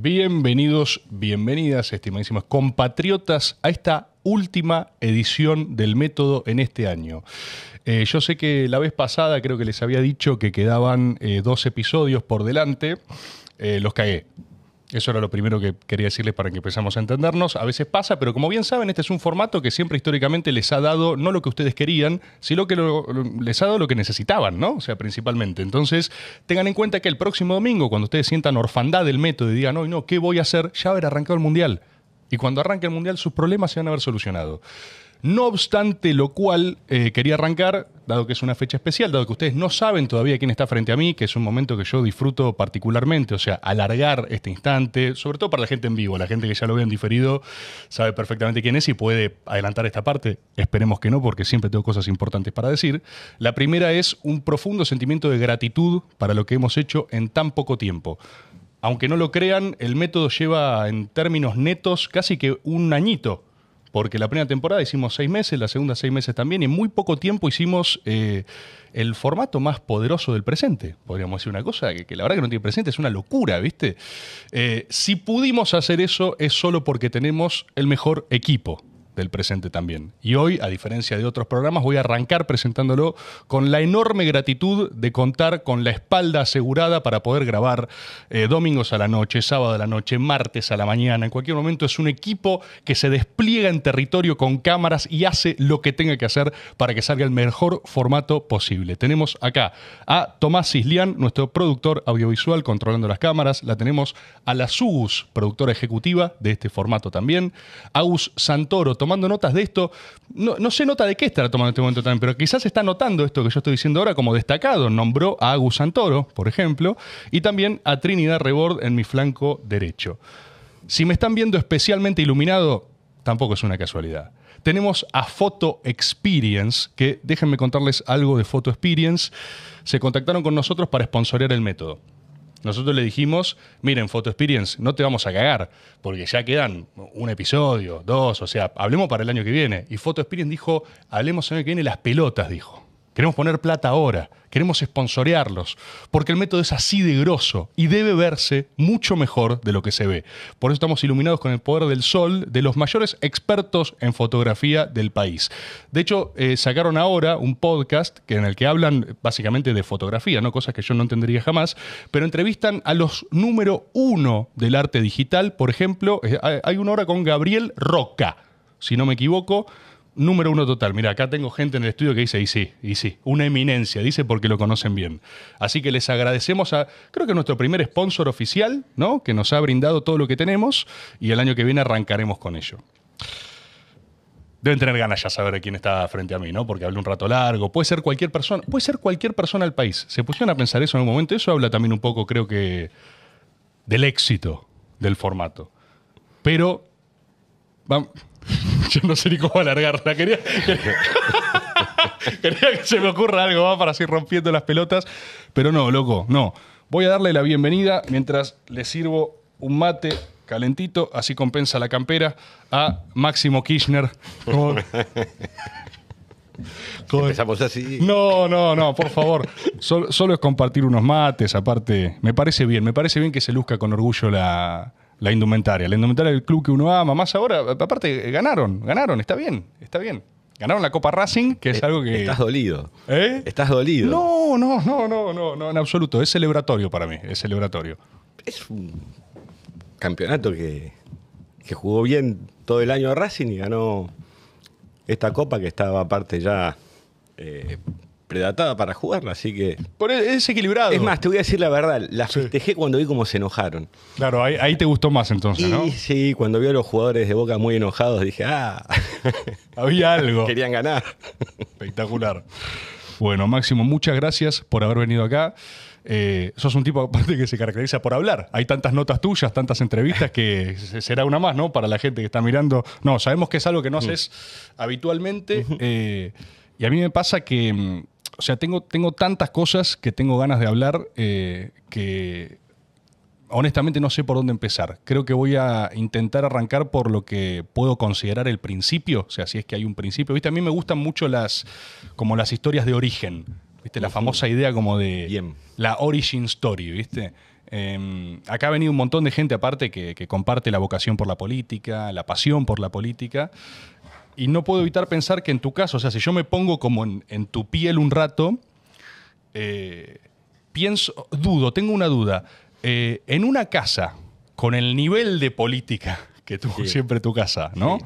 Bienvenidos, bienvenidas, estimadísimas compatriotas, a esta última edición del método en este año. Eh, yo sé que la vez pasada creo que les había dicho que quedaban eh, dos episodios por delante. Eh, los cagué. Eso era lo primero que quería decirles para que empezamos a entendernos. A veces pasa, pero como bien saben, este es un formato que siempre históricamente les ha dado no lo que ustedes querían, sino que les ha dado lo que necesitaban, ¿no? O sea, principalmente. Entonces, tengan en cuenta que el próximo domingo, cuando ustedes sientan orfandad del método y digan, hoy no, ¿qué voy a hacer? Ya haber arrancado el Mundial. Y cuando arranque el Mundial, sus problemas se van a haber solucionado. No obstante lo cual, eh, quería arrancar, dado que es una fecha especial, dado que ustedes no saben todavía quién está frente a mí, que es un momento que yo disfruto particularmente, o sea, alargar este instante, sobre todo para la gente en vivo, la gente que ya lo ve diferido sabe perfectamente quién es y puede adelantar esta parte, esperemos que no, porque siempre tengo cosas importantes para decir. La primera es un profundo sentimiento de gratitud para lo que hemos hecho en tan poco tiempo. Aunque no lo crean, el método lleva en términos netos casi que un añito porque la primera temporada hicimos seis meses, la segunda seis meses también, y en muy poco tiempo hicimos eh, el formato más poderoso del presente. Podríamos decir una cosa que, la verdad que no tiene presente, es una locura, ¿viste? Eh, si pudimos hacer eso es solo porque tenemos el mejor equipo del presente también. Y hoy, a diferencia de otros programas, voy a arrancar presentándolo con la enorme gratitud de contar con la espalda asegurada para poder grabar eh, domingos a la noche, sábado a la noche, martes a la mañana. En cualquier momento es un equipo que se despliega en territorio con cámaras y hace lo que tenga que hacer para que salga el mejor formato posible. Tenemos acá a Tomás Cislián, nuestro productor audiovisual, controlando las cámaras. La tenemos a la SUGUS, productora ejecutiva de este formato también. Agus Santoro, Tomás tomando notas de esto. No, sé nota de qué estará tomando en este momento también, pero quizás está notando esto que yo estoy diciendo ahora como destacado. Nombró a Agus Santoro, por ejemplo, y también a Trinidad Rebord en mi flanco derecho. Si me están viendo especialmente iluminado, tampoco es una casualidad. Tenemos a Photo Experience, que déjenme contarles algo de Photo Experience. Se contactaron con nosotros para sponsorear el método. Nosotros le dijimos, miren, Photo Experience, no te vamos a cagar, porque ya quedan un episodio, dos, o sea, hablemos para el año que viene. Y Photo Experience dijo, hablemos el año que viene las pelotas, dijo. Queremos poner plata ahora, queremos esponsorearlos, porque el método es así de grosso y debe verse mucho mejor de lo que se ve. Por eso estamos iluminados con el poder del sol de los mayores expertos en fotografía del país. De hecho, eh, sacaron ahora un podcast que, en el que hablan básicamente de fotografía, ¿no? cosas que yo no entendería jamás, pero entrevistan a los número uno del arte digital. Por ejemplo, eh, hay una hora con Gabriel Roca, si no me equivoco número uno total. Mira, acá tengo gente en el estudio que dice, y sí, y sí, una eminencia, dice porque lo conocen bien. Así que les agradecemos a, creo que nuestro primer sponsor oficial, ¿no? Que nos ha brindado todo lo que tenemos y el año que viene arrancaremos con ello. Deben tener ganas ya saber quién está frente a mí, ¿no? Porque hablé un rato largo. Puede ser cualquier persona, puede ser cualquier persona del país. Se pusieron a pensar eso en un momento. Eso habla también un poco, creo que, del éxito del formato. Pero Yo no sé ni cómo alargarla. Quería, que se me ocurra algo para seguir rompiendo las pelotas. Pero no, loco, no. Voy a darle la bienvenida mientras le sirvo un mate calentito, así compensa la campera, a Máximo Kirchner. Empezamos así. No, no, no, por favor. solo, es compartir unos mates, aparte. Me parece bien, me parece bien que se luzca con orgullo la, la indumentaria. La indumentaria del club que uno ama. Más ahora, aparte, ganaron, ganaron, está bien, está bien. Ganaron la Copa Racing, que es eh, algo que. Estás dolido. ¿Eh? Estás dolido. No, no, no, no, no, no, en absoluto. Es celebratorio para mí, es celebratorio. Es un campeonato que, jugó bien todo el año Racing y ganó esta copa que estaba aparte ya eh, predatada para jugarla, así que. Por e-, es, equilibrado. Es más, te voy a decir la verdad, la festejé cuando vi cómo se enojaron. Claro, ahí, te gustó más entonces, ¿no? Sí, cuando vi a los jugadores de Boca muy enojados, dije, ah. Había algo. Querían ganar. Espectacular. Bueno, Máximo, muchas gracias por haber venido acá. Eh, sos un tipo aparte que se caracteriza por hablar. Hay tantas notas tuyas, tantas entrevistas que será una más, ¿no? Para la gente que está mirando. No, sabemos que es algo que no mm. haces habitualmente. Eh, y a mí me pasa que mm, o sea, tengo, tengo tantas cosas que tengo ganas de hablar eh, que honestamente no sé por dónde empezar. Creo que voy a intentar arrancar por lo que puedo considerar el principio, o sea, si es que hay un principio. Viste, a mí me gustan mucho las como las historias de origen, viste, la famosa idea como de la origin story, viste. Em, acá ha venido un montón de gente aparte que comparte la vocación por la política, la pasión por la política y no puedo evitar pensar que en tu caso, o sea, si yo me pongo como en, tu piel un rato, eh, pienso, dudo, tengo una duda. Eh, en una casa, con el nivel de política que tuvo siempre tu casa, ¿no?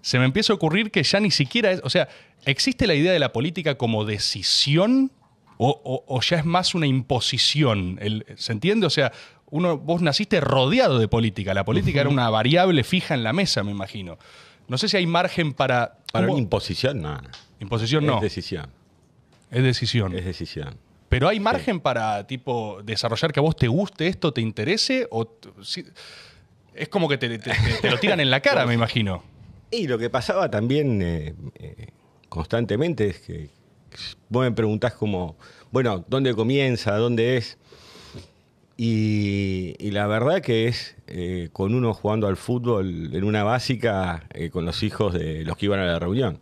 Se me empieza a ocurrir que ya ni siquiera es, o sea, ¿existe la idea de la política como decisión o, ya es más una imposición? El, ¿Se entiende? O sea, uno, vos naciste rodeado de política, la política era una variable fija en la mesa, me imagino. No sé si hay margen para. Para una imposición, no. Imposición no. Es decisión. Es decisión. Es decisión. Pero hay margen para tipo desarrollar que a vos te guste esto, te interese o es como que te, lo tiran en la cara, me imagino. Y lo que pasaba también eh, eh, constantemente es que vos me preguntás como, bueno, ¿dónde comienza? ¿Dónde es? Y, la verdad que es eh, con uno jugando al fútbol en una básica eh, con los hijos de los que iban a la reunión.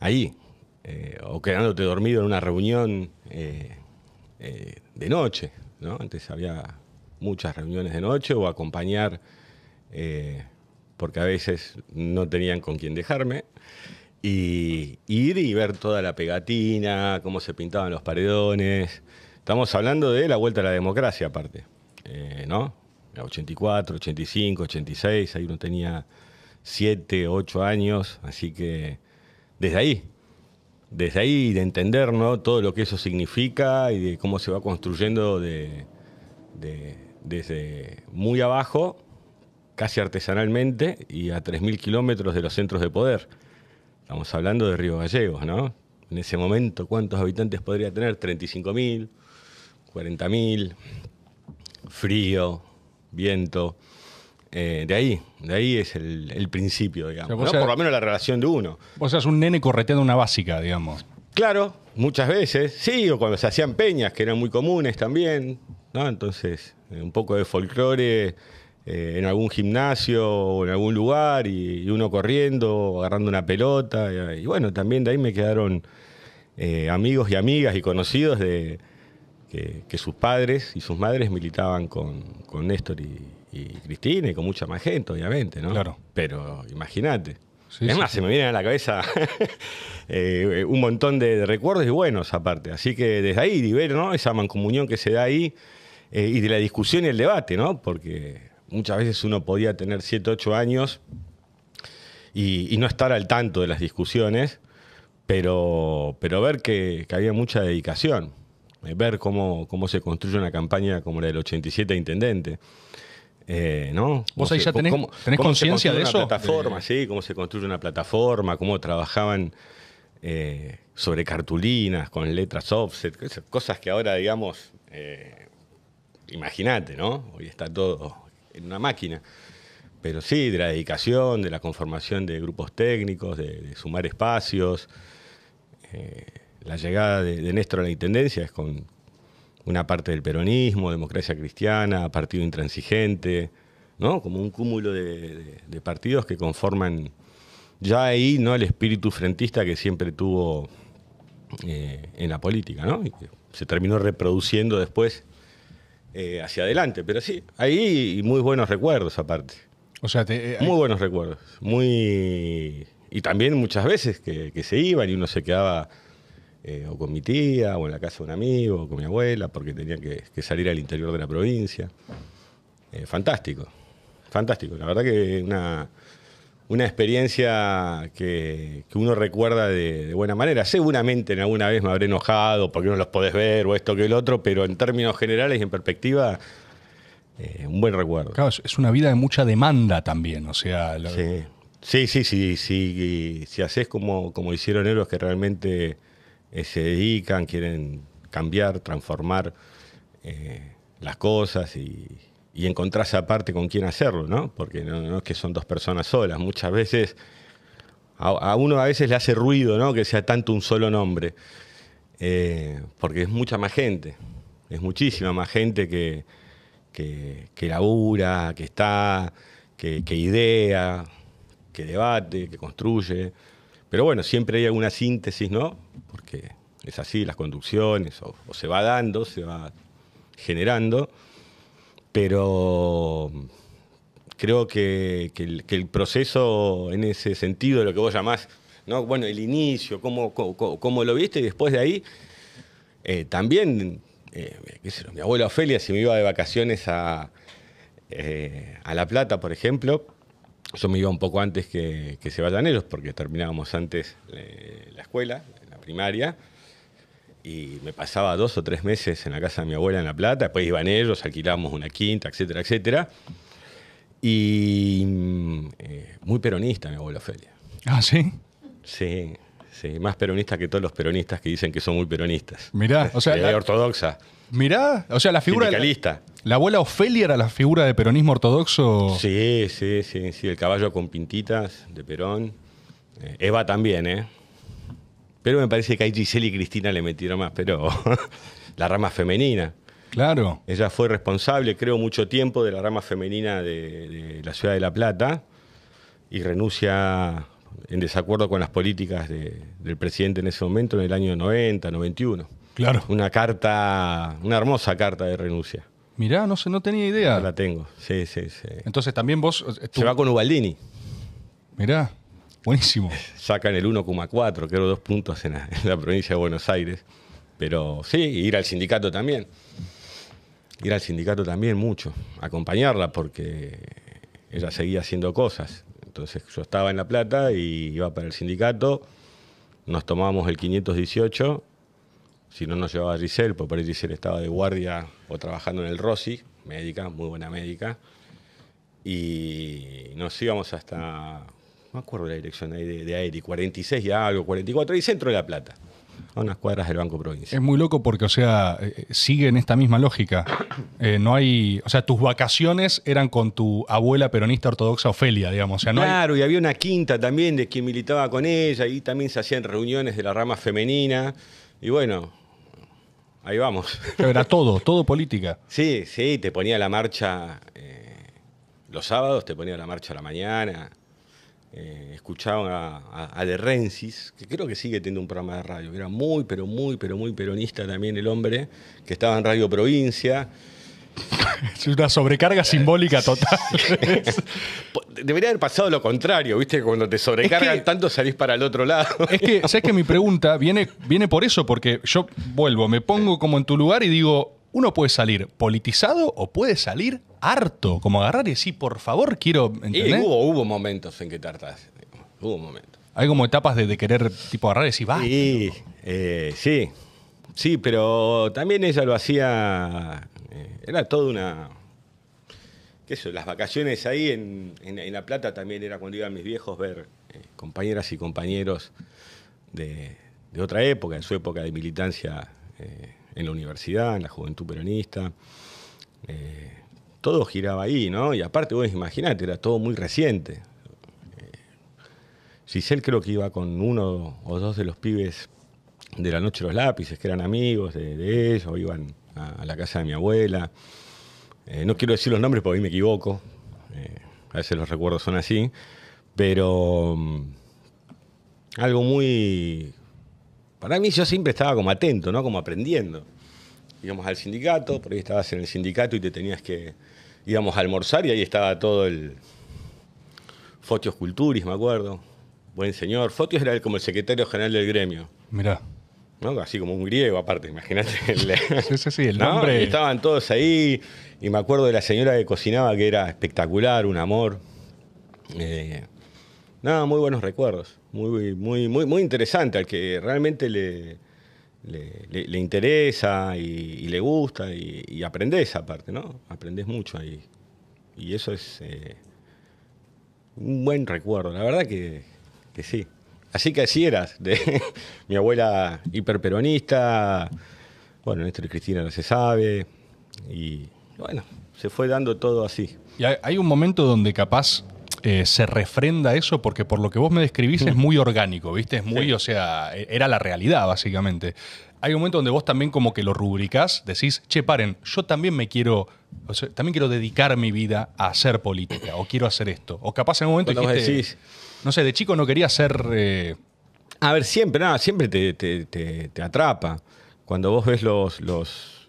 Ahí. Eh, o quedándote dormido en una reunión de noche. ¿no? Antes había muchas reuniones de noche o acompañar, porque a veces no tenían con quién dejarme. y ir y ver toda la pegatina, cómo se pintaban los paredones. Estamos hablando de la vuelta a la democracia, aparte, eh, ¿no? 84, 85, 86, ahí uno tenía 7, 8 años, así que desde ahí, desde ahí de entender ¿no? todo lo que eso significa y de cómo se va construyendo de, desde muy abajo, casi artesanalmente, y a 3.000 kilómetros de los centros de poder. Estamos hablando de Río Gallegos, ¿no? En ese momento, ¿cuántos habitantes podría tener? 35.000. 40.000, frío, viento. Eh, de ahí, de ahí es el, principio, digamos. Por lo menos la relación de uno. Vos seas un nene correteando una básica, digamos. Claro, muchas veces, sí, o cuando se hacían peñas, que eran muy comunes también, ¿no? Entonces, eh, un poco de folclore eh, en algún gimnasio o en algún lugar, y, uno corriendo, agarrando una pelota, y, bueno, también de ahí me quedaron amigos y amigas y conocidos de, que, sus padres y sus madres militaban con, con Néstor y, Cristina y con mucha más gente, obviamente, ¿no? Claro. Pero imagínate. es más, se me vienen a la cabeza eh, un montón de, recuerdos y buenos aparte. Así que desde ahí, y ver ¿no? esa mancomunión que se da ahí eh, y de la discusión y el debate, ¿no? Porque muchas veces uno podía tener 7, 8 años y, no estar al tanto de las discusiones, pero, pero ver que había mucha dedicación. Eh, ver cómo, cómo se construye una campaña como la del 87 Intendente. Eh, ¿no? ¿Vos ahí ya tenés, conciencia de eso? Eh. cómo se construye una plataforma, cómo trabajaban sobre cartulinas, con letras offset, cosas que ahora, digamos, imagínate, ¿no? Hoy está todo en una máquina. Pero sí, de la dedicación, de la conformación de grupos técnicos, de, sumar espacios. Eh, la llegada de, Néstor a la Intendencia es con una parte del peronismo, democracia cristiana, partido intransigente, ¿no? como un cúmulo de, partidos que conforman ya ahí no el espíritu frentista que siempre tuvo eh, en la política, ¿no? que se terminó reproduciendo después eh, hacia adelante, pero sí, ahí muy buenos recuerdos aparte. O sea, eh, muy buenos recuerdos, muy y también muchas veces que, que se iban y uno se quedaba eh, o con mi tía, o en la casa de un amigo, o con mi abuela, porque tenía que, salir al interior de la provincia. Eh, fantástico, fantástico. La verdad que una, una experiencia que, uno recuerda de, buena manera. Seguramente en alguna vez me habré enojado porque no los podés ver o esto que el otro, pero en términos generales y en perspectiva, eh, un buen recuerdo. Claro, es una vida de mucha demanda también, o sea... Sí. sí. Sí, sí, Si, haces como, como hicieron ellos que realmente eh, se dedican, quieren cambiar, transformar eh, las cosas y, encontrarse aparte con quién hacerlo, ¿no? Porque no, es que son dos personas solas, muchas veces a, uno a veces le hace ruido, ¿no? Que sea tanto un solo nombre, eh, porque es mucha más gente, es muchísima más gente que, que, que labura, que está, que, que idea, que debate, que construye. Pero bueno, siempre hay alguna síntesis, ¿no? Porque es así, las conducciones, o, se va dando, se va generando, pero creo que, el, proceso en ese sentido, lo que vos llamás, ¿no? bueno, el inicio, cómo, lo viste, y después de ahí, eh, también, eh, qué sé mi abuela Ofelia, se me iba de vacaciones a eh, La Plata, por ejemplo, yo me iba un poco antes que, se vayan ellos, porque terminábamos antes eh, la escuela, la primaria, y me pasaba dos o tres meses en la casa de mi abuela en La Plata, después iban ellos, alquilábamos una quinta, etcétera, etcétera. Y mm, eh, muy peronista mi abuela Ofelia. Ah, sí. Sí, Sí, más peronista que todos los peronistas que dicen que son muy peronistas. Mirá, o sea. Eh, la, ortodoxa. Mirá, o sea, la figura. La, la abuela Ofelia era la figura de peronismo ortodoxo. Sí, sí, sí, sí. El caballo con pintitas de Perón. Eh, Eva también, ¿eh? Pero me parece que ahí Giselle y Cristina le metieron más, pero la rama femenina. Claro. Ella fue responsable, creo, mucho tiempo de la rama femenina de la ciudad de La Plata y renuncia en desacuerdo con las políticas del presidente en ese momento, en el año 90, 91. Claro. Una carta, una hermosa carta de renuncia. Mirá, no, sé no tenía idea. la tengo, sí, sí, sí. Entonces también vos... Eh, Se va con Ubaldini. Mirá, buenísimo. Sacan el 1,4, creo dos puntos en la provincia de Buenos Aires. Pero sí, ir al sindicato también. Ir al sindicato también mucho. Acompañarla porque ella seguía haciendo cosas. Entonces yo estaba en La Plata y iba para el sindicato, nos tomábamos el 518, si no nos llevaba Giselle, porque por ahí Giselle estaba de guardia o trabajando en el Rossi, médica, muy buena médica, y nos íbamos hasta, no me acuerdo la dirección ahí de, de 46 y algo, 44, y centro de La Plata a unas cuadras del Banco Provincia. Es muy loco porque, o sea, eh, eh, siguen esta misma lógica. Eh, no hay, o sea, tus vacaciones eran con tu abuela peronista ortodoxa Ofelia, digamos. claro, y había una quinta también de quien militaba con ella y también se hacían reuniones de la rama femenina. Y bueno, ahí vamos. Pero era todo, todo política. Sí, sí, te ponía la marcha los sábados, te ponía la marcha a la mañana. Eh, escuchaban a, De Rensis, que creo que sigue teniendo un programa de radio, que era muy, pero muy, pero muy peronista también el hombre, que estaba en Radio Provincia. Es una sobrecarga simbólica total. Debería haber pasado lo contrario, ¿viste? Cuando te sobrecargan tanto salís para el otro lado. Es que, ¿sabes que mi pregunta viene, viene por eso? Porque yo vuelvo, me pongo como en tu lugar y digo, uno puede salir politizado o puede salir harto, como agarrar y decir, por favor, quiero. Y hubo, hubo momentos en que tartas. Hubo momentos. Hay como etapas de, querer tipo agarrar y decir, va. Sí, eh, sí. Sí, pero también ella lo hacía. Eh, era toda una. ¿Qué eso? Las vacaciones ahí en, La Plata también era cuando iban mis viejos ver eh, compañeras y compañeros de, otra época, en su época de militancia en la universidad, en la juventud peronista. Eh, todo giraba ahí, ¿no? Y aparte, vos imaginate, era todo muy reciente. Cicel eh, creo que iba con uno o dos de los pibes de la noche de los lápices, que eran amigos de, ellos, o iban a, la casa de mi abuela. Eh, no quiero decir los nombres porque ahí me equivoco. a veces los recuerdos son así. Pero mm, algo muy para mí yo siempre estaba como atento, ¿no? Como aprendiendo. Íbamos al sindicato, por ahí estabas en el sindicato y te tenías que... Íbamos a almorzar y ahí estaba todo el... Fotios Culturis, me acuerdo. Buen señor. Fotios era como el secretario general del gremio. Mirá. Así como un griego, aparte, imagínate. sí, sí, el nombre. estaban todos ahí. Y me acuerdo de la señora que cocinaba, que era espectacular, un amor. Eh, no, muy buenos recuerdos. Muy, muy, muy, muy interesante al que realmente le, le, interesa y, le gusta y, y aprendés aparte, ¿no? Aprendés mucho ahí. Y eso es eh, un buen recuerdo, la verdad que, que sí. Así que así eras. De, mi abuela hiperperonista, bueno, Néstor y Cristina no se sabe. Y bueno, se fue dando todo así. Y hay un momento donde capaz eh, se refrenda eso, porque por lo que vos me describís es muy orgánico, ¿viste? Es muy, o sea, e, era la realidad, básicamente. Hay un momento donde vos también como que lo rubricás, decís, che, paren, yo también me quiero, también quiero dedicar mi vida a hacer política, o quiero hacer esto. O capaz en un momento dijiste, decís? no sé, de chico no quería ser... Eh, a ver, siempre, nada, siempre te, te, te, atrapa. Cuando vos ves los, los,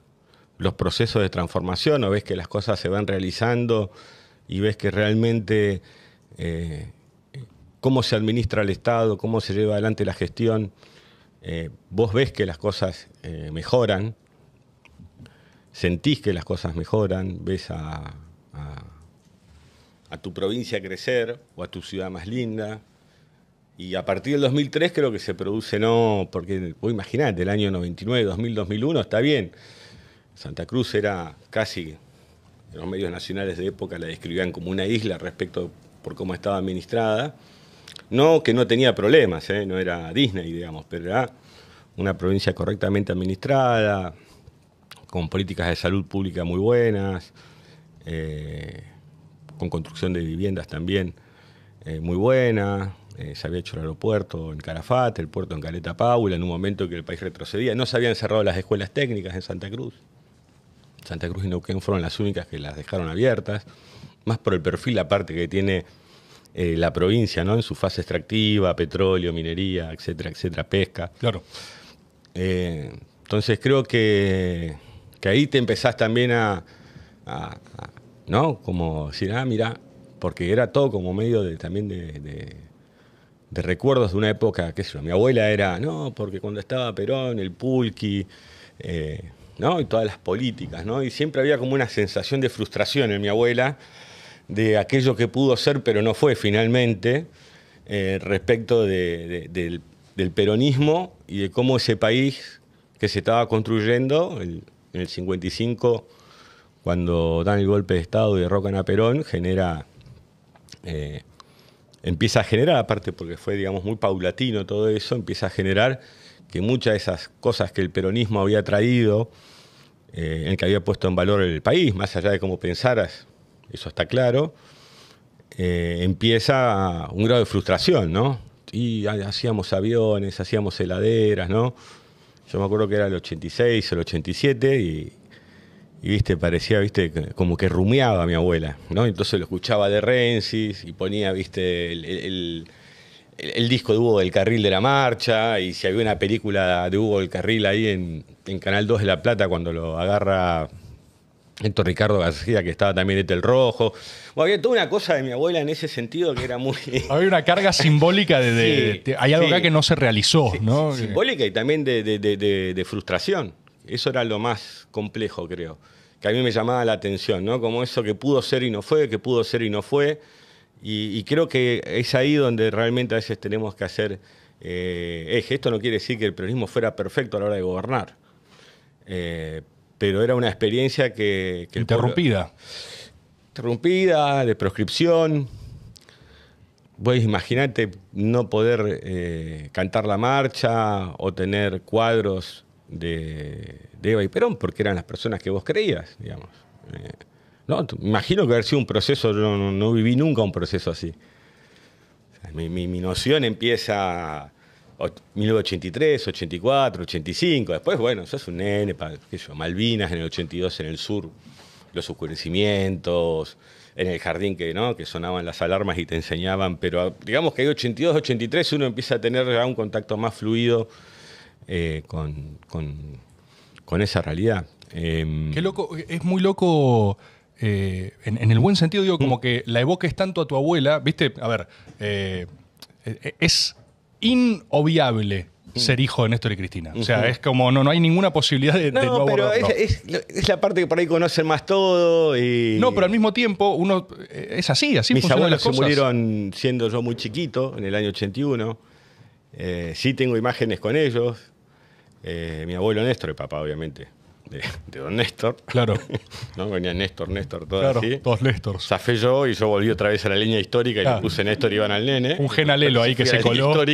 los procesos de transformación o ves que las cosas se van realizando y ves que realmente eh, cómo se administra el Estado, cómo se lleva adelante la gestión. Eh, vos ves que las cosas eh, mejoran, sentís que las cosas mejoran, ves a, tu provincia crecer o a tu ciudad más linda. Y a partir del 2003 creo que se produce, no, porque vos imaginate, el año 99, 2000, 2001, está bien. Santa Cruz era casi, en los medios nacionales de época la describían como una isla respecto por cómo estaba administrada. No que no tenía problemas, ¿eh? no era Disney, digamos, pero era una provincia correctamente administrada, con políticas de salud pública muy buenas, eh, con construcción de viviendas también eh, muy buena. se había hecho el aeropuerto en Carafate, el puerto en Caleta Paula, en un momento que el país retrocedía. No se habían cerrado las escuelas técnicas en Santa Cruz. Santa Cruz y Neuquén fueron las únicas que las dejaron abiertas más por el perfil aparte que tiene eh, la provincia, ¿no? En su fase extractiva, petróleo, minería, etcétera, etcétera, pesca. Claro. Eh, entonces creo que, ahí te empezás también a, ¿no? Como decir, ah, mira, porque era todo como medio también de, de, recuerdos de una época, qué sé yo, mi abuela era, no, porque cuando estaba Perón, el pulqui, eh, ¿no? Y todas las políticas, ¿no? Y siempre había como una sensación de frustración en mi abuela, de aquello que pudo ser pero no fue finalmente eh, respecto del, peronismo y de cómo ese país que se estaba construyendo en el 55, cuando dan el golpe de Estado y derrocan a Perón, genera, eh, empieza a generar, aparte porque fue digamos, muy paulatino todo eso, empieza a generar que muchas de esas cosas que el peronismo había traído, eh, en el que había puesto en valor el país, más allá de cómo pensaras eso está claro, eh, empieza un grado de frustración, ¿no? Y hacíamos aviones, hacíamos heladeras, ¿no? Yo me acuerdo que era el 86, o el 87 y, viste, parecía, viste, como que rumiaba mi abuela, ¿no? Entonces lo escuchaba de Rensis y ponía, viste, el, disco de Hugo del Carril de la Marcha, y si había una película de Hugo del Carril ahí en, en Canal 2 de La Plata cuando lo agarra Héctor Ricardo García, que estaba también el Rojo. Bueno, había toda una cosa de mi abuela en ese sentido que era muy. Había una carga simbólica de. hay algo acá que no se realizó, ¿no? Simbólica y también de, frustración. Eso era lo más complejo, creo. Que a mí me llamaba la atención, ¿no? Como eso que pudo ser y no fue, que pudo ser y no fue. Y, creo que es ahí donde realmente a veces tenemos que hacer eh, eje. Esto no quiere decir que el periodismo fuera perfecto a la hora de gobernar. Eh, pero era una experiencia que... interrumpida. interrumpida, de proscripción. Vos imaginate no poder eh, cantar la marcha o tener cuadros de, Eva y Perón, porque eran las personas que vos creías, digamos. Eh, no, imagino que haber sido un proceso, yo no, viví nunca un proceso así. mi, mi, noción empieza 1983, 84, 85. Después, bueno, sos un nene, Malvinas en el 82 en el sur, los oscurecimientos, en el jardín que, ¿no? que sonaban las alarmas y te enseñaban. Pero digamos que hay 82, 83, uno empieza a tener ya un contacto más fluido eh, con, esa realidad. Em, qué loco, es muy loco. Eh, en, en, el buen sentido, digo, como mm. que la evoques tanto a tu abuela, viste, a ver, eh, es inobviable ser mm. hijo de Néstor y Cristina. O sea, es como no, no hay ninguna posibilidad de, no, pero es, la parte que por ahí conocen más todo y... No, pero al mismo tiempo uno eh, es así, así Mis abuelos se murieron siendo yo muy chiquito, en el año 81. Eh, sí tengo imágenes con ellos. Eh, mi abuelo Néstor y papá, obviamente de, don Néstor. Claro. ¿No? Venía Néstor, Néstor, todo claro, así. Todos Néstor. Zafé yo y yo volví otra vez a la línea histórica y le puse Néstor Iván al nene. Un gen ahí que se coló.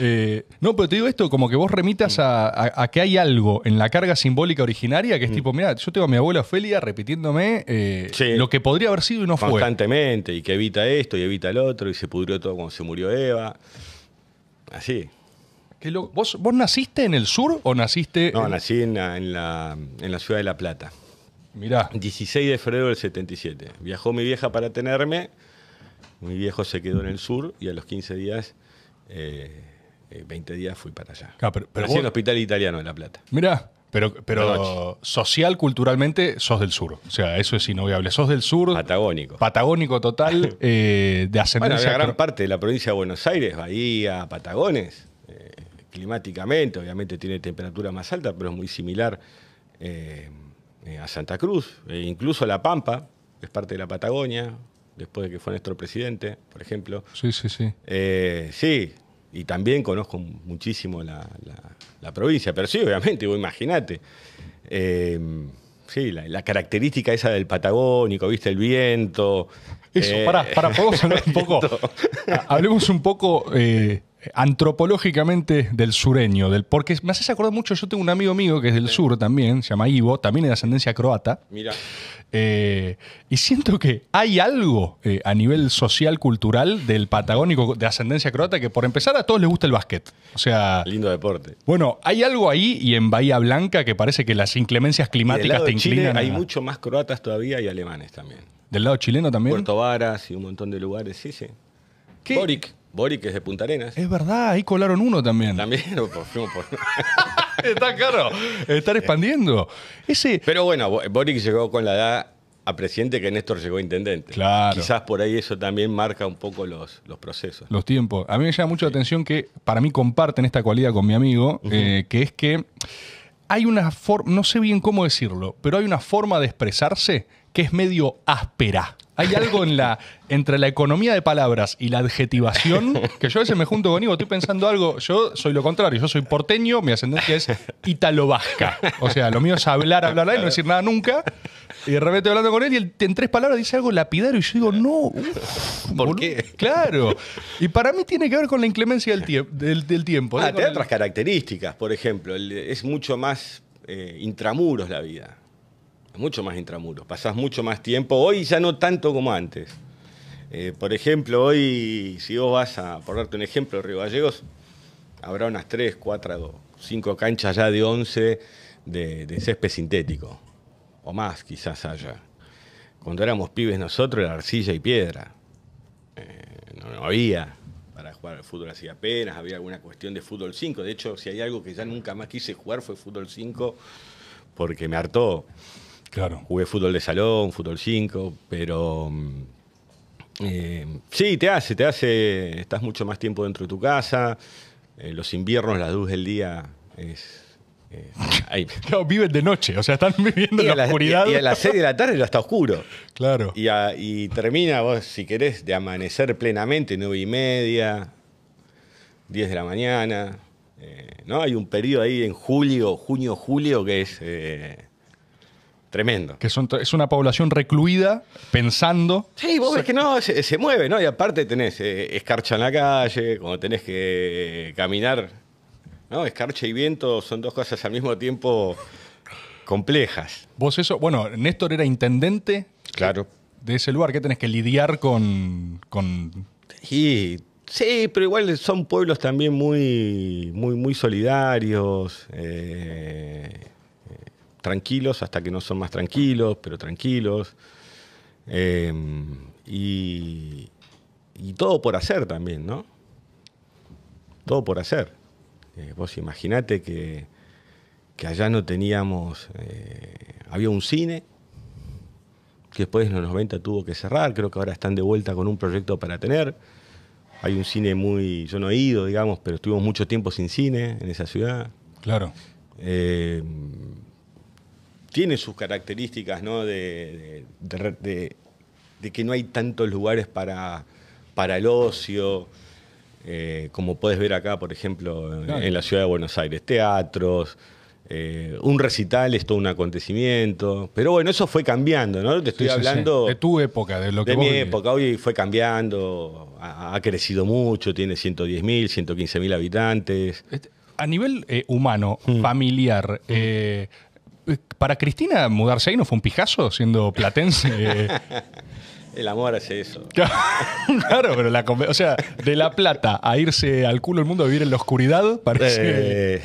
Eh, no, pero te digo esto, como que vos remitas a, que hay algo en la carga simbólica originaria que es mm. tipo, mira, yo tengo a mi abuela Ofelia repitiéndome eh, lo que podría haber sido y no fue. Constantemente, y que evita esto y evita el otro, y se pudrió todo cuando se murió Eva. Así. ¿Vos, ¿Vos naciste en el sur o naciste.? No, nací en la, ciudad de La Plata. Mirá. 16 de febrero del 77. Viajó mi vieja para tenerme. Mi viejo se quedó en el sur y a los 15 días. 20 eh, eh, días fui para allá. Ah, pero, en el Hospital Italiano de La Plata. Mirá, pero, pero social, culturalmente, sos del sur. O sea, eso es inoviable Sos del sur. Patagónico. Patagónico total, eh, de ascendencia. Bueno, gran parte de la provincia de Buenos Aires, Bahía, Patagones climáticamente, obviamente tiene temperatura más alta, pero es muy similar eh, eh, a Santa Cruz, e incluso La Pampa, es parte de la Patagonia, después de que fue nuestro presidente, por ejemplo. Sí, sí, sí. Eh, sí, y también conozco muchísimo la, la, provincia, pero sí, obviamente, imagínate. sí, la, característica esa del patagónico, viste, el viento. Eso, para para, podemos hablar un poco. hablemos un poco antropológicamente del sureño, del porque me haces acordar mucho, yo tengo un amigo mío que es del sur también, se llama Ivo, también de ascendencia croata. Mira. Eh, y siento que hay algo eh, a nivel social, cultural del patagónico de ascendencia croata que por empezar a todos les gusta el básquet. O sea... Lindo deporte. Bueno, hay algo ahí y en Bahía Blanca que parece que las inclemencias climáticas te inclinan. hay mucho más croatas todavía y alemanes también. ¿Del lado chileno también? Puerto Varas y un montón de lugares, sí, sí. ¿Qué? Boric es de Punta Arenas. Es verdad, ahí colaron uno también. También, fuimos por... Está caro, estar eh. expandiendo. Ese... Pero bueno, Boric llegó con la edad a presidente que Néstor llegó intendente. Quizás por ahí eso también marca un poco los, procesos. Los tiempos. A mí me llama mucho la atención que para mí comparten esta cualidad con mi amigo, eh, que es que hay una forma, no sé bien cómo decirlo, pero hay una forma de expresarse que es medio áspera. Hay algo en la, entre la economía de palabras y la adjetivación que yo a veces me junto con Ivo, estoy pensando algo. Yo soy lo contrario, yo soy porteño, mi ascendencia es italo-vasca. O sea, lo mío es hablar, hablar, hablar y no decir nada nunca. Y de repente hablando con él y él, en tres palabras dice algo lapidario y yo digo, no. ¿Por qué? Claro. Y para mí tiene que ver con la inclemencia del, del, tiempo. Ah, eh, tiene otras características, por ejemplo. es mucho más eh, intramuros la vida mucho más intramuros, pasás mucho más tiempo, hoy ya no tanto como antes. Eh, por ejemplo, hoy, si vos vas a, por darte un ejemplo, Río Gallegos, habrá unas 3, 4, 5 canchas ya de 11 de, césped sintético, o más quizás haya. Cuando éramos pibes nosotros era arcilla y piedra. Eh, no, no, había para jugar al fútbol así apenas, había alguna cuestión de fútbol 5. De hecho, si hay algo que ya nunca más quise jugar fue fútbol 5 porque me hartó. Claro. Jugué fútbol de salón, fútbol 5, pero. Mm, eh, sí, te hace, te hace. Estás mucho más tiempo dentro de tu casa. Eh, los inviernos, la luz del día es. Eh, viven de noche, o sea, están viviendo la, oscuridad. Y, a las 6 de la tarde ya está oscuro. Claro. Y, termina, vos, si querés, de amanecer plenamente, 9 y media, 10 de la mañana. ¿no? Hay un periodo ahí en julio, junio, julio, que es Tremendo. Que son, es una población recluida, pensando. Sí, vos ves que no, se, mueve, ¿no? Y aparte tenés eh, escarcha en la calle, como tenés que caminar, ¿no? Escarcha y viento son dos cosas al mismo tiempo complejas. Vos eso, bueno, Néstor era intendente. Claro. De ese lugar, que tenés que lidiar con...? Sí, sí, pero igual son pueblos también muy, muy, muy solidarios. Eh, tranquilos hasta que no son más tranquilos, pero tranquilos. Em, y, y, todo por hacer también, ¿no? Todo por hacer. Eh, vos imaginate que, que, allá no teníamos, eh, había un cine que después en los 90 tuvo que cerrar, creo que ahora están de vuelta con un proyecto para tener. Hay un cine muy, yo no he ido, digamos, pero estuvimos mucho tiempo sin cine en esa ciudad. Claro. Em, tiene sus características, ¿no? De, que no hay tantos lugares para, para el ocio, eh, como puedes ver acá, por ejemplo, en, la ciudad de Buenos Aires, teatros. Eh, un recital es todo un acontecimiento, pero bueno, eso fue cambiando, ¿no? Te estoy hablando... De tu época, de lo que... De mi época, hoy fue cambiando, ha, crecido mucho, tiene 110.000, 115.000 habitantes. Este, a nivel eh, humano, mm. familiar, mm para Cristina mudarse ahí no fue un pijazo siendo platense. Eh. el amor hace eso. claro, pero la o sea, de La Plata a irse al culo del mundo a vivir en la oscuridad parece.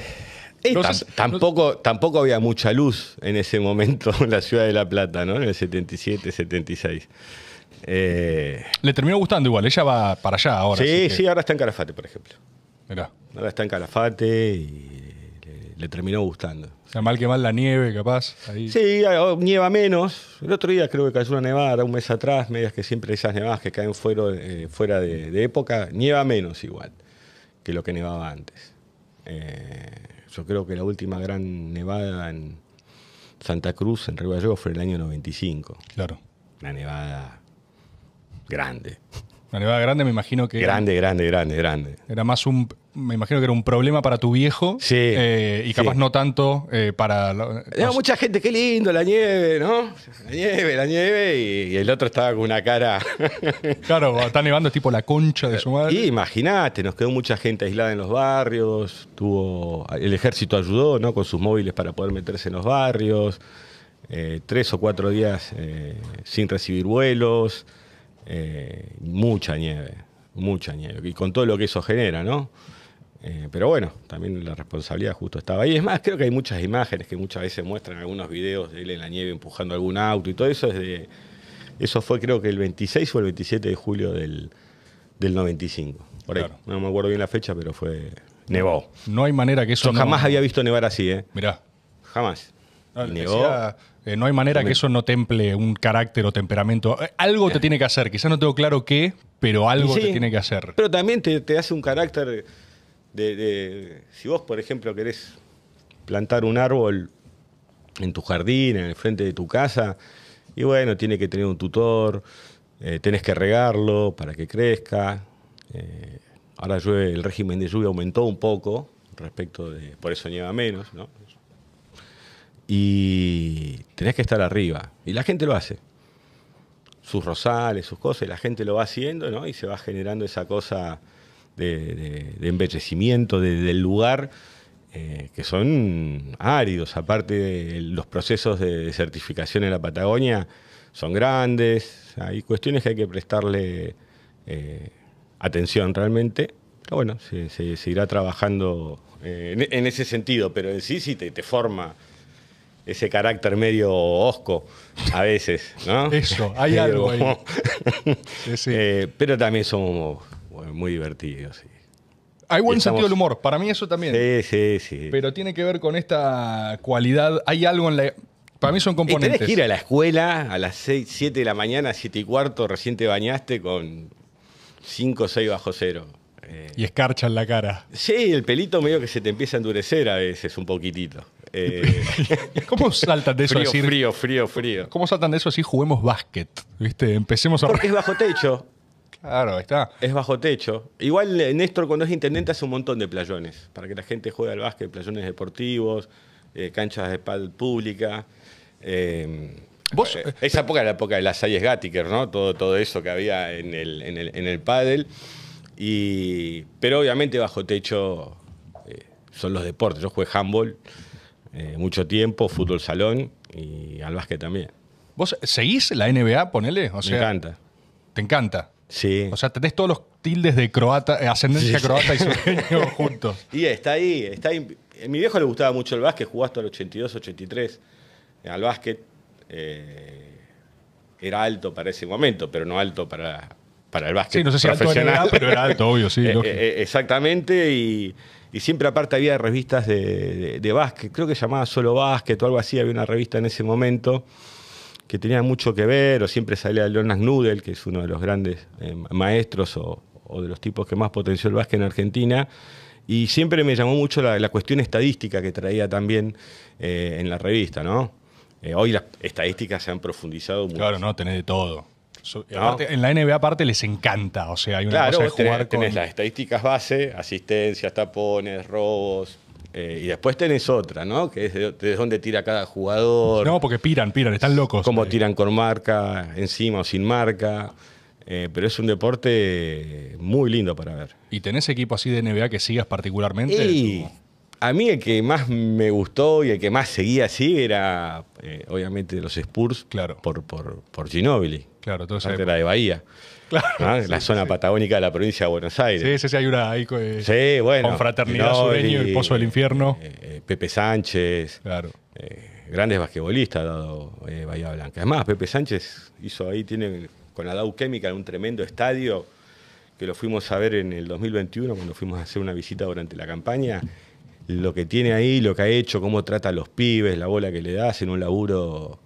Eh, tampoco, tampoco había mucha luz en ese momento en la ciudad de La Plata, ¿no? En el 77, 76. Eh, Le terminó gustando igual, ella va para allá ahora. Sí, sí, ahora está en Calafate, por ejemplo. Mirá. Ahora está en Calafate y terminó gustando. O sea, mal que mal la nieve, capaz. Sí, eh, oh, nieva menos. El otro día creo que cayó una nevada, un mes atrás, medias que siempre esas nevadas que caen eh, fuera, fuera de, época, nieva menos igual que lo que nevaba antes. Eh, yo creo que la última gran nevada en Santa Cruz, en Río Gallegos, fue en el año 95. Claro. Una nevada grande. Una nevada grande, me imagino que. Grande, grande, grande, grande. Era más un me imagino que era un problema para tu viejo. Sí. Eh, y capaz no tanto eh, para. mucha gente, qué lindo, la nieve, ¿no? La nieve, la nieve. Y, el otro estaba con una cara. claro, está nevando, tipo la concha de su madre. Y imagínate, nos quedó mucha gente aislada en los barrios. Tuvo, el ejército ayudó, ¿no? Con sus móviles para poder meterse en los barrios. Eh, tres o cuatro días sin recibir vuelos. mucha nieve mucha nieve, y con todo lo que eso genera, ¿no? Eh, pero bueno, también la responsabilidad justo estaba ahí. Es más, creo que hay muchas imágenes que muchas veces muestran algunos videos de él en la nieve empujando algún auto y todo eso. Es de, eso fue creo que el 26 o el 27 de julio del, 95. Por ahí. No me acuerdo bien la fecha, pero fue... Nevó. No hay manera que eso... Yo jamás había visto nevar así, ¿eh? Mirá. Jamás. Ah, nevó eh, no hay manera que eso no temple un carácter o temperamento. Eh, algo te tiene que hacer. Quizás no tengo claro qué, pero algo te tiene que hacer. Pero también te, te hace un carácter de, si vos, por ejemplo, querés plantar un árbol en tu jardín, en el frente de tu casa, y bueno, tiene que tener un tutor, eh, tenés que regarlo para que crezca. Eh, ahora el régimen de lluvia aumentó un poco respecto de, por eso nieva menos, ¿no? Y tenés que estar arriba. Y la gente lo hace. Sus rosales, sus cosas, la gente lo va haciendo, ¿no? Y se va generando esa cosa de, envejecimiento del lugar, eh, que son áridos. Aparte, de los procesos de certificación en la Patagonia son grandes. Hay cuestiones que hay que prestarle eh, atención realmente. Pero bueno, se, irá trabajando eh, en, ese sentido, pero en sí sí te, forma ese carácter medio osco a veces, ¿no? Eso, hay algo ahí. pero también somos muy divertido, sí. Hay buen sentido del humor, para mí eso también. Sí, sí, sí. Pero tiene que ver con esta cualidad, hay algo en la... Para mí son componentes. Tienes que ir a la escuela a las 6, 7 de la mañana, 7 y cuarto, recién te bañaste con 5 o 6 bajo cero. Eh, y escarcha en la cara. Sí, el pelito medio que se te empieza a endurecer a veces un poquitito. Eh, ¿Cómo saltan de eso frío, así? Frío, frío, frío. ¿Cómo saltan de eso así? Juguemos básquet, ¿viste? Empecemos a. Porque es bajo techo. Claro, está. Es bajo techo. Igual eh, Néstor cuando es intendente hace un montón de playones, para que la gente juegue al básquet, playones deportivos, eh, canchas de espalda pública. Eh, esa época era la época de las Ayes Gattiker, ¿no? Todo, todo eso que había en el, en el, pádel. pero obviamente bajo techo son los deportes. Yo jugué handball mucho tiempo, fútbol salón y al básquet también. ¿Vos seguís la NBA, ponele? O Me encanta. ¿Te encanta? Sí. O sea, tenés todos los tildes de croata, eh, ascendencia croata y sureño juntos. Y está ahí, está ahí. A mi viejo le gustaba mucho el básquet, jugó hasta el 82, 83 eh, al básquet. Eh, era alto para ese momento, pero no alto para, para el básquet. Sí, no sé si profesional. alto pero era alto, obvio, sí. exactamente, y, siempre aparte había revistas de, de, básquet, creo que llamaba Solo Básquet o algo así, había una revista en ese momento que tenía mucho que ver, o siempre salía Leonard Nudel, que es uno de los grandes eh, maestros o, de los tipos que más potenció el básquet en Argentina, y siempre me llamó mucho la, cuestión estadística que traía también eh, en la revista, ¿no? Eh, hoy las estadísticas se han profundizado mucho. Claro, no, tenés de todo. en la NBA aparte les encanta, o sea, hay una claro, cosa tenés las estadísticas base, asistencias, tapones, robos, eh, y después tenés otra, ¿no? Que es de, dónde tira cada jugador. No, porque piran, piran, están locos. Como tiran con marca, encima o sin marca. Eh, pero es un deporte muy lindo para ver. ¿Y tenés equipo así de NBA que sigas particularmente? Sí. a mí el que más me gustó y el que más seguía así era, eh, obviamente, los Spurs. Por, por, por Ginobili. Claro, entonces. Era de Bahía. Ah, la zona patagónica de la provincia de Buenos Aires. Sí, sí, hay una ahí, eh, Sí, bueno, sureño, el Pozo del Infierno. Eh, eh, Pepe Sánchez. Claro. grandes basquetbolistas dado Bahía Blanca. Además, Pepe Sánchez hizo ahí, tiene con la Dow Química un tremendo estadio que lo fuimos a ver en el 2021 cuando fuimos a hacer una visita durante la campaña lo que tiene ahí, lo que ha hecho, cómo trata a los pibes, la bola que le das, en un laburo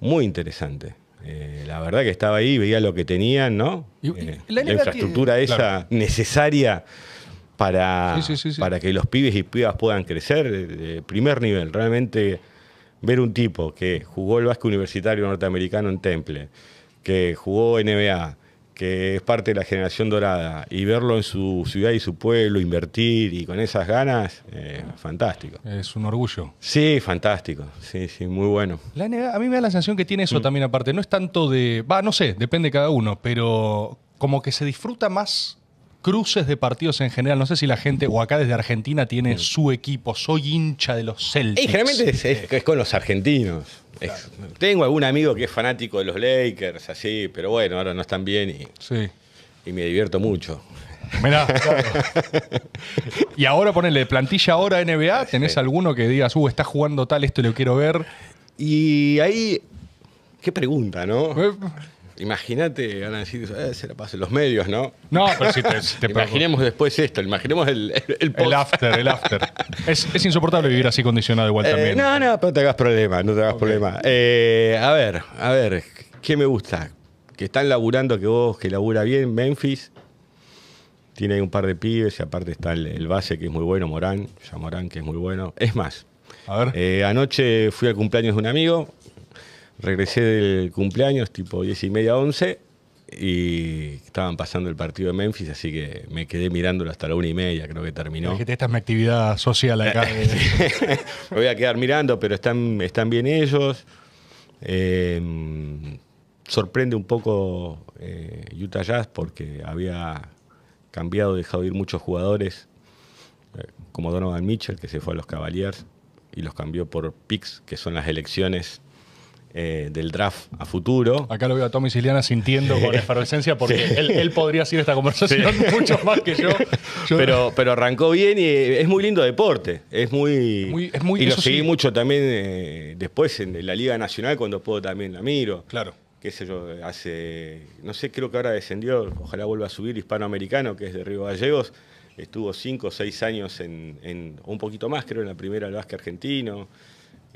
muy interesante. Eh, la verdad que estaba ahí, veía lo que tenían, ¿no? Eh, la, infraestructura esa necesaria para, para que los pibes y pibas puedan crecer. primer nivel, realmente ver un tipo que jugó el básquet universitario norteamericano en Temple, que jugó NBA, que es parte de la generación dorada, y verlo en su ciudad y su pueblo, invertir y con esas ganas, eh, fantástico. Es un orgullo. Sí, fantástico, sí, sí, muy bueno. a mí me da la sensación que tiene eso mm. también aparte, no es tanto de, va, no sé, depende de cada uno, pero como que se disfruta más cruces de partidos en general. No sé si la gente, o acá desde Argentina, tiene mm. su equipo. Soy hincha de los Celtics. Y generalmente es, eh. con los argentinos. tengo algún amigo que es fanático de los Lakers, así, pero bueno, ahora no están bien y, y me divierto mucho. Mirá, y ahora ponele plantilla ahora NBA, ¿tenés alguno que digas, uh, está jugando tal, esto lo quiero ver? Y ahí, qué pregunta, ¿no? Eh, Imagínate, van a decir, se la pasan los medios, ¿no? No, pero si te, Imaginemos después esto, imaginemos el, el, el, after, el after. es, insoportable vivir así condicionado igual eh, también. No, no, pero no te hagas problema, no te hagas problema. Eh, a ver, a ver, ¿qué me gusta? Que están laburando, que vos, que labura bien, Memphis. Tiene un par de pibes y aparte está el, base que es muy bueno, Morán, ya Morán que es muy bueno. Es más, a ver. Eh, anoche fui al cumpleaños de un amigo, Regresé del cumpleaños, tipo 10 y media, 11, y estaban pasando el partido de Memphis, así que me quedé mirándolo hasta la una y media, creo que terminó. esta es mi actividad social acá. me voy a quedar mirando, pero están, están bien ellos. Em, sorprende un poco eh, Utah Jazz porque había cambiado, dejado ir muchos jugadores, eh, como Donovan Mitchell, que se fue a los Cavaliers y los cambió por picks, que son las elecciones eh, del draft a futuro. Acá lo veo a Tommy Siliana sintiendo con efervescencia porque él, podría hacer esta conversación mucho más que yo. Pero, arrancó bien y eh, es muy lindo deporte. Es muy. y lo seguí mucho también eh, después en la Liga Nacional cuando puedo también la miro. Claro. Qué sé yo, hace. No sé, creo que ahora descendió, ojalá vuelva a subir hispanoamericano, que es de Río Gallegos. Estuvo cinco o seis años en, un poquito más, creo, en la primera del básquet argentino.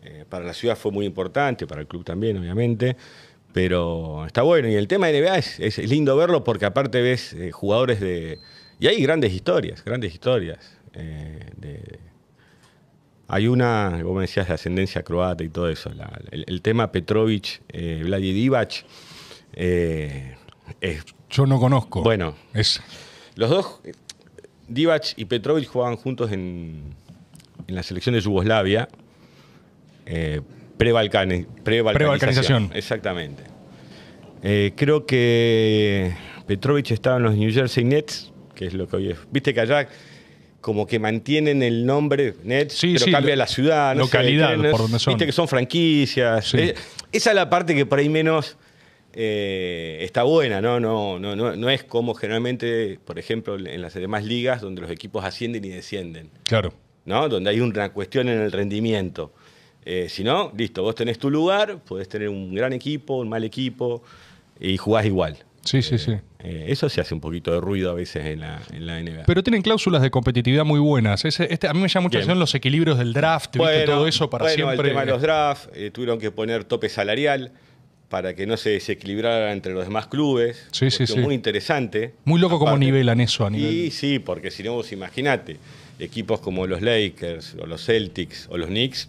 Eh, para la ciudad fue muy importante, para el club también, obviamente. Pero está bueno. Y el tema de NBA es, lindo verlo porque aparte ves eh, jugadores de... Y hay grandes historias, grandes historias. Eh, hay una, como decías, de ascendencia croata y todo eso. el, tema Petrovic, eh, Vladi Divac. Yo no conozco. Bueno, es... los dos, Divac y Petrovic jugaban juntos en la selección de Yugoslavia eh, pre-balcanización. exactamente. Eh, creo que Petrovich estaba en los New Jersey Nets, que es lo que hoy es. Viste que allá como que mantienen el nombre Nets, pero cambia la ciudad, no localidad, Viste que son franquicias. Eh, esa es la parte que por ahí menos está buena, ¿no? No, no, no, no es como generalmente, por ejemplo, en las demás ligas donde los equipos ascienden y descienden. Claro. ¿No? Donde hay una cuestión en el rendimiento. Eh, si no, listo, vos tenés tu lugar, podés tener un gran equipo, un mal equipo, y jugás igual. Sí, sí, eh, sí. Eh, eso se hace un poquito de ruido a veces en la, NBA. Pero tienen cláusulas de competitividad muy buenas. Este, a mí me llama mucho la atención los equilibrios del draft, y todo eso para bueno, siempre. El tema de los drafts, tuvieron que poner tope salarial para que no se desequilibrara entre los demás clubes. Sí, sí, sí. Muy interesante. Muy loco cómo como nivelan eso a nivel. Sí, sí, porque si no vos imaginate, equipos como los Lakers o los Celtics o los Knicks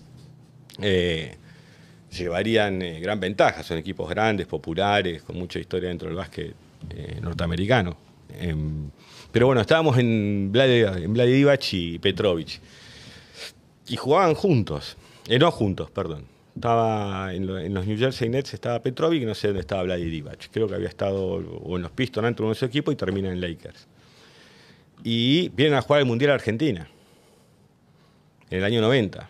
eh, llevarían eh, gran ventaja. Son equipos grandes, populares, con mucha historia dentro del básquet eh, norteamericano. Em, pero bueno, estábamos en Vlad y Petrovic. Y jugaban juntos. no juntos, perdón. Estaba en, los New Jersey Nets estaba Petrovic, no sé dónde estaba Vlade Creo que había estado en los Pistons antes de su equipo y termina en Lakers y vienen a jugar el Mundial Argentina en el año 90.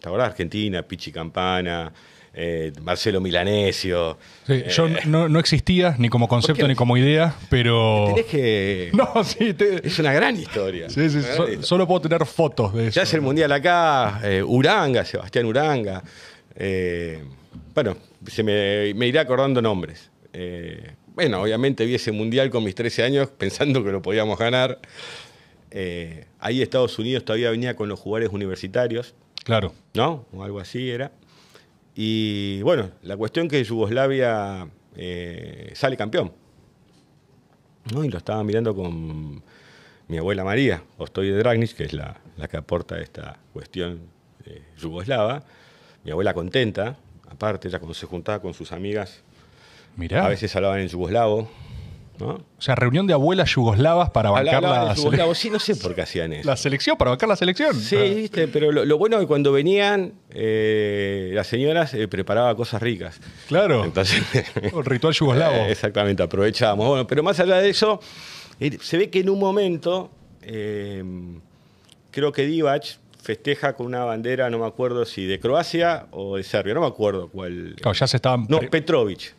¿Te acordás? Argentina, Pichi Campana, eh, Marcelo Milanesio. Eh, yo no, existía ni como concepto ni como idea, pero. Es una gran historia. Solo puedo tener fotos de eso. Ya es el mundial acá, eh, Uranga, Sebastián Uranga. bueno, me, me, iré acordando nombres. bueno, obviamente vi ese mundial con mis 13 años pensando que lo podíamos ganar. ahí Estados Unidos todavía venía con los jugadores universitarios Claro. ¿No? O algo así era. Y bueno, la cuestión que Yugoslavia eh, sale campeón. Y lo estaba mirando con mi abuela María, Ostoy de que es la, que aporta esta cuestión eh, yugoslava. Mi abuela contenta, aparte, ya cuando se juntaba con sus amigas, a veces hablaban en yugoslavo. O sea, reunión de abuelas yugoslavas para bancar la, selección. Sí, no sé por qué hacían eso. La selección, para bancar la selección. Sí, ah. pero lo, bueno es que cuando venían, eh, las señoras preparaban eh, preparaba cosas ricas. Claro. Un ritual yugoslavo. exactamente, aprovechábamos. Bueno, pero más allá de eso, eh, se ve que en un momento, creo que Divac festeja con una bandera, no me acuerdo si de Croacia o de Serbia, no me acuerdo cuál. Claro, ya se estaban. No, Petrovic,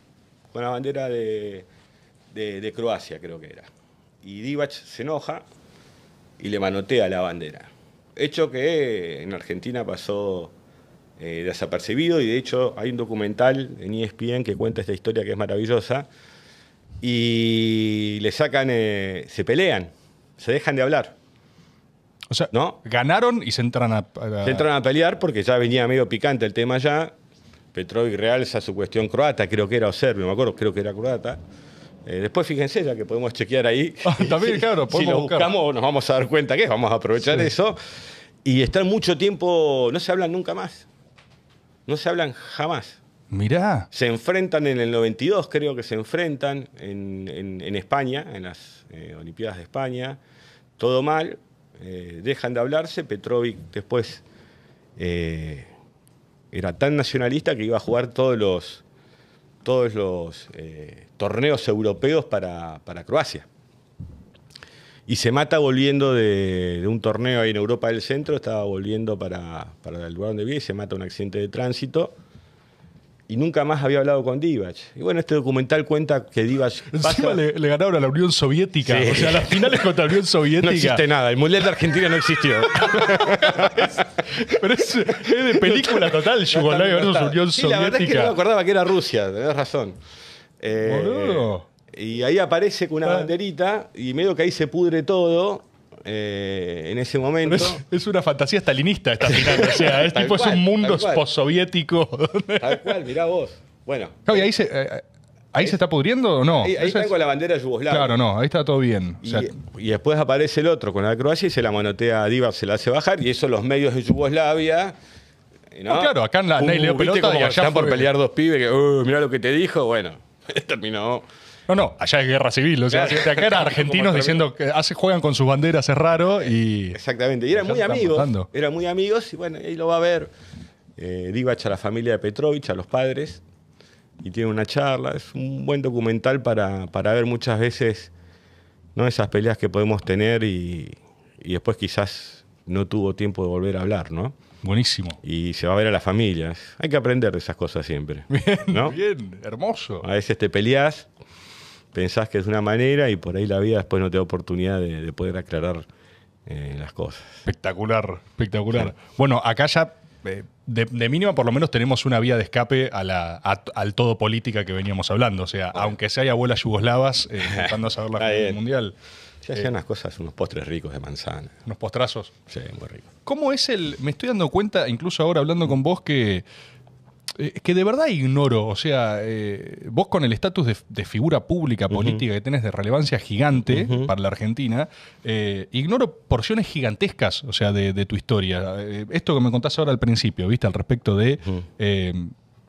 con la bandera de de, Croacia, creo que era. Y Divac se enoja y le manotea la bandera. Hecho que en Argentina pasó eh, desapercibido y de hecho hay un documental en ESPN que cuenta esta historia que es maravillosa y le sacan, eh, se pelean, se dejan de hablar. O sea, ¿no? ganaron y se entran a, Se entran a pelear porque ya venía medio picante el tema ya. Petrovic realza su cuestión croata, creo que era o serbio, me acuerdo, creo que era croata. Eh, después fíjense, ya que podemos chequear ahí. Ah, también, claro, si lo buscar. nos vamos a dar cuenta que es, vamos a aprovechar eso. Y están mucho tiempo, no se hablan nunca más. No se hablan jamás. Mirá. Se enfrentan en el 92, creo que se enfrentan en, España, en las eh, Olimpiadas de España. Todo mal, eh, dejan de hablarse. Petrovic después era tan nacionalista que iba a jugar todos los, todos los torneos europeos para, para Croacia. Y se mata volviendo de, un torneo ahí en Europa del Centro, estaba volviendo para, el lugar donde vive y se mata un accidente de tránsito y nunca más había hablado con Divac. Y bueno, este documental cuenta que Divac. Encima le, ganaron a la Unión Soviética. O sea, las finales contra la Unión Soviética. No existe nada. El Mundial de Argentina no existió. pero es, de película total, Yugoslavia Unión Soviética. La no me acordaba que era Rusia, tenés razón. Eh, y ahí aparece con una ah. banderita y medio que ahí se pudre todo. Eh, en ese momento. Es, una fantasía stalinista esta final. o sea, es, tipo, es un mundo postsoviético. tal cual, mirá vos. Bueno. ahí eh, se. está pudriendo o no? Ahí, tengo la bandera Yugoslavia Claro, no, ahí está todo bien. y, después aparece el otro con la Croacia y se la manotea a Diva se la hace bajar, y eso los medios de Yugoslavia. claro, acá en la, Leo pelota están por pelear dos pibes que, uh, mirá lo que te dijo, bueno. terminó. No, no, allá es guerra civil. O sea, claro, acá eran argentinos diciendo que hace, juegan con sus banderas, es raro. y Exactamente, y eran muy amigos. Eran muy amigos y bueno, ahí lo va a ver. Eh, a la familia de Petrovich, a los padres, y tiene una charla. Es un buen documental para, para ver muchas veces ¿no? esas peleas que podemos tener y, y después quizás no tuvo tiempo de volver a hablar, ¿no? Buenísimo. Y se va a ver a las familias. Hay que aprender de esas cosas siempre. Bien, bien, hermoso. A veces te peleas, pensás que es una manera y por ahí la vida después no te da oportunidad de, poder aclarar eh, las cosas. Espectacular, espectacular. Bueno, acá ya eh, de, mínima por lo menos tenemos una vía de escape a la, al todo política que veníamos hablando. O sea, aunque sea hay abuelas yugoslavas eh, a saber la Mundial hacían unas cosas, unos postres ricos de manzana. Unos postrazos. Sí, muy ricos. ¿Cómo es el...? Me estoy dando cuenta, incluso ahora hablando con vos, que... Eh, que de verdad ignoro, o sea, eh, vos con el estatus de, figura pública política que tenés de relevancia gigante para la Argentina, eh, ignoro porciones gigantescas, o sea, de, tu historia. esto que me contás ahora al principio, ¿viste? Al respecto de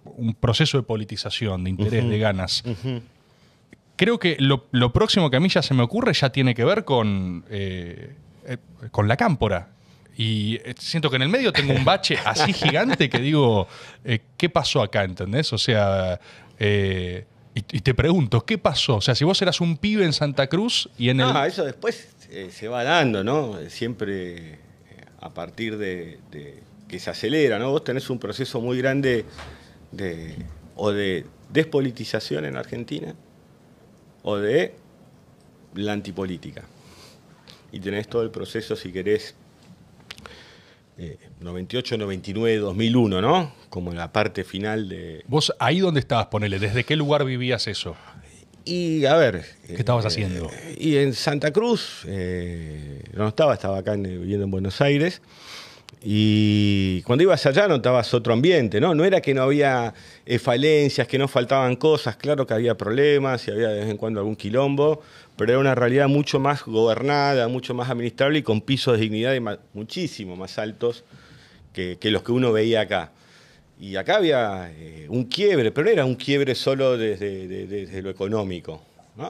un proceso de politización, de interés, de ganas creo que lo, próximo que a mí ya se me ocurre ya tiene que ver con, eh, eh, con la cámpora. Y eh, siento que en el medio tengo un bache así gigante que digo, ¿qué pasó acá? ¿Entendés? O sea, y, te pregunto, ¿qué pasó? O sea, si vos eras un pibe en Santa Cruz y en no, el... eso después se va dando, ¿no? Siempre a partir de, que se acelera, ¿no? Vos tenés un proceso muy grande de, o de despolitización en Argentina, o de la antipolítica. Y tenés todo el proceso, si querés, 98, 99, 2001, ¿no? Como la parte final de... Vos ahí donde estabas, ponele, ¿desde qué lugar vivías eso? Y a ver... ¿Qué estabas eh, haciendo? y en Santa Cruz, eh, no estaba, estaba acá viviendo en Buenos Aires. Y cuando ibas allá notabas otro ambiente, ¿no? No era que no había eh, falencias, que no faltaban cosas, claro que había problemas y había de vez en cuando algún quilombo, pero era una realidad mucho más gobernada, mucho más administrable y con pisos de dignidad muchísimo más altos que, los que uno veía acá. Y acá había eh, un quiebre, pero no era un quiebre solo desde lo económico,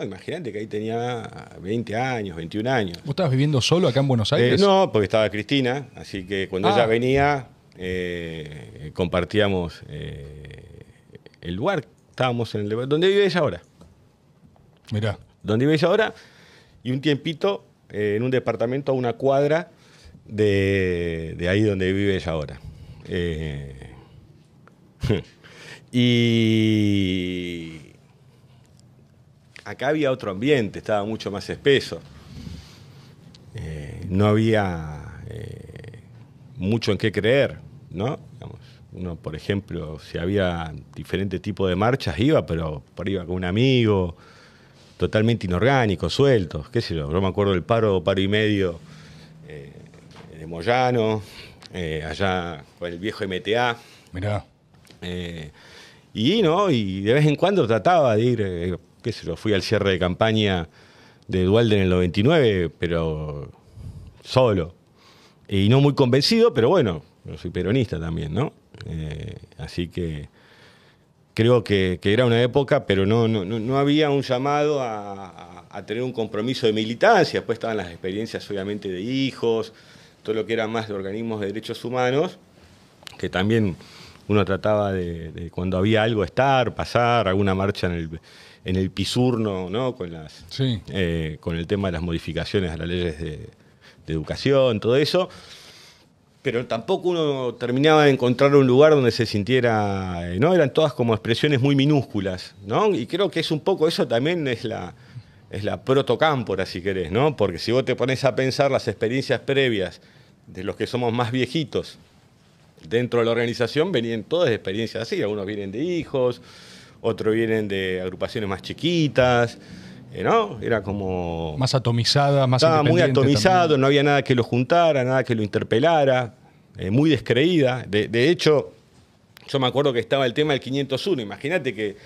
Imagínate que ahí tenía 20 años, 21 años. ¿Vos estabas viviendo solo acá en Buenos eh, Aires? no, porque estaba Cristina, así que cuando ah. ella venía eh, compartíamos eh, el lugar, estábamos en el lugar, donde vive ella ahora. Mirá. dónde vive ella ahora y un tiempito en un departamento a una cuadra de, de ahí donde vive ella ahora. y acá había otro ambiente, estaba mucho más espeso. Eh, no había eh, mucho en qué creer, ¿no? uno, por ejemplo, si había diferentes tipos de marchas, iba, pero por iba con un amigo, totalmente inorgánico, suelto, qué sé yo. Yo me acuerdo del paro, paro y medio eh, de Moyano, allá con el viejo MTA. Mirá. y no, y de vez en cuando trataba de ir qué sé yo, fui al cierre de campaña de Dualde en el 99, pero solo. Y no muy convencido, pero bueno, yo soy peronista también, ¿no? Eh, así que creo que, era una época, pero no, no, había un llamado a, tener un compromiso de militancia. Después pues estaban las experiencias, obviamente, de hijos, todo lo que era más de organismos de derechos humanos, que también uno trataba de cuando había algo estar, pasar, alguna marcha en el, en el pisurno, ¿no? Con, las, eh, con el tema de las modificaciones a las leyes de, educación, todo eso. Pero tampoco uno terminaba de encontrar un lugar donde se sintiera, eh, ¿no? Eran todas como expresiones muy minúsculas, ¿no? Y creo que es un poco eso también es la, es la si querés, ¿no? Porque si vos te pones a pensar las experiencias previas de los que somos más viejitos dentro de la organización, venían todas experiencias así. Algunos vienen de hijos, otros vienen de agrupaciones más chiquitas, eh, ¿no? Era como... Más atomizada, más... Estaba muy atomizado, no había nada que lo juntara, nada que lo interpelara, eh, muy descreída. De, hecho, yo me acuerdo que estaba el tema del 501, imagínate que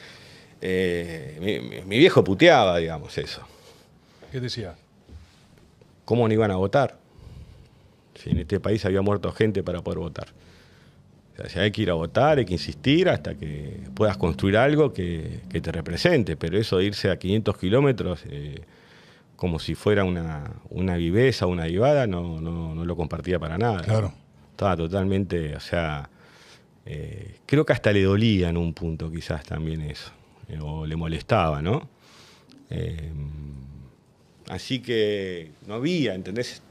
eh, mi, mi viejo puteaba, digamos, eso. ¿Qué decía? ¿Cómo no iban a votar? Si en este país había muerto gente para poder votar. O sea, hay que ir a votar, hay que insistir hasta que puedas construir algo que, te represente, pero eso de irse a 500 kilómetros eh, como si fuera una, viveza, una vivada, no, lo compartía para nada. Claro. Estaba totalmente, o sea, eh, creo que hasta le dolía en un punto quizás también eso, eh, o le molestaba, ¿no? así que no había, ¿entendés?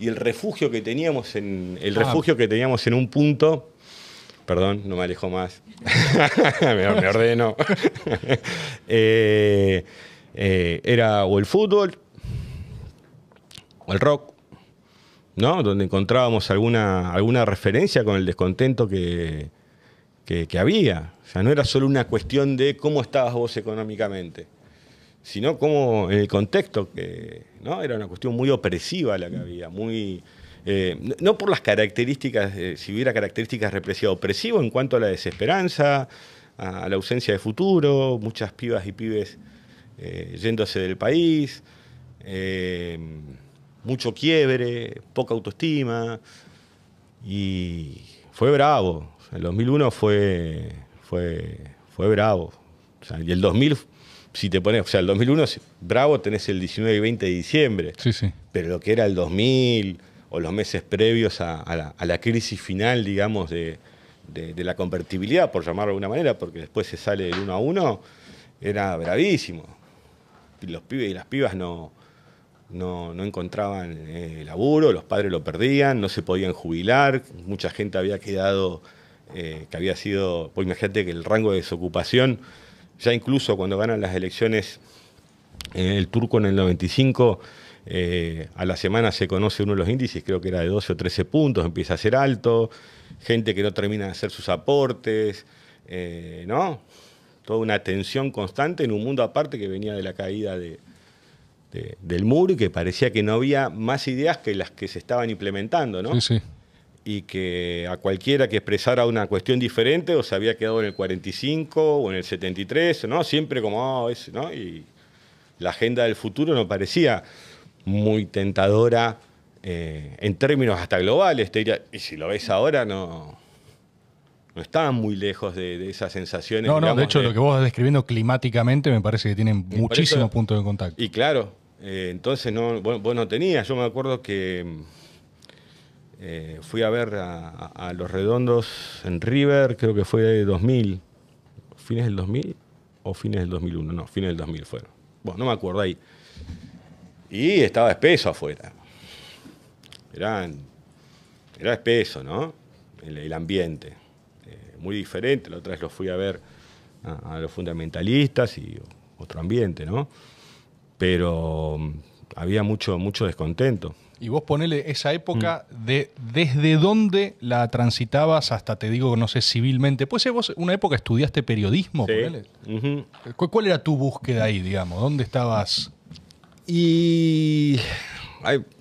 Y el refugio que teníamos en, el ah. refugio que teníamos en un punto Perdón, no me alejo más. me, ordeno. Eh, eh, era o el fútbol o el rock, ¿no? Donde encontrábamos alguna, alguna referencia con el descontento que, había. O sea, no era solo una cuestión de cómo estabas vos económicamente, sino cómo en el contexto que, ¿no? Era una cuestión muy opresiva la que había, muy eh, no por las características, eh, si hubiera características represivo-opresivo en cuanto a la desesperanza, a, la ausencia de futuro, muchas pibas y pibes eh, yéndose del país, mucho quiebre, poca autoestima. Y fue bravo. El 2001 fue, fue, fue bravo. y el 2000 si te pones, o sea, el 2001, bravo, tenés el 19 y 20 de diciembre. Sí, sí. Pero lo que era el 2000, o los meses previos a, la, crisis final, digamos, de, la convertibilidad, por llamarlo de alguna manera, porque después se sale del uno a uno, era bravísimo. Los pibes y las pibas no, no, encontraban eh, laburo, los padres lo perdían, no se podían jubilar, mucha gente había quedado, eh, que había sido, pues imagínate que el rango de desocupación, ya incluso cuando ganan las elecciones, eh, el turco en el 95, eh, a la semana se conoce uno de los índices, creo que era de 12 o 13 puntos, empieza a ser alto, gente que no termina de hacer sus aportes, eh, ¿no? Toda una tensión constante en un mundo aparte que venía de la caída del muro y que parecía que no había más ideas que las que se estaban implementando, ¿no? Sí, Y que a cualquiera que expresara una cuestión diferente o se había quedado en el 45 o en el 73, ¿no? Siempre como, ah, ¿no? Y la agenda del futuro no parecía muy tentadora eh, en términos hasta globales. Te diría, y si lo ves ahora, no, no estaban muy lejos de, esas sensaciones. No, no, de hecho, lo que vos estás describiendo climáticamente me parece que tienen muchísimos puntos de contacto. Y claro, eh, entonces no, vos, no tenías. Yo me acuerdo que eh, fui a ver a, Los Redondos en River, creo que fue de 2000, fines del 2000 o fines del 2001, no, fines del 2000 fueron. Bueno, no me acuerdo ahí. Y estaba espeso afuera. Era, era espeso, ¿no? El, ambiente. Eh, muy diferente. La otra vez lo fui a ver a, los fundamentalistas y otro ambiente, ¿no? Pero mm, había mucho, mucho descontento. Y vos ponele esa época mm. de desde dónde la transitabas hasta, te digo, no sé, civilmente. Pues vos una época estudiaste periodismo, ponele. ¿Cuál era tu búsqueda ahí, digamos? ¿Dónde estabas? Y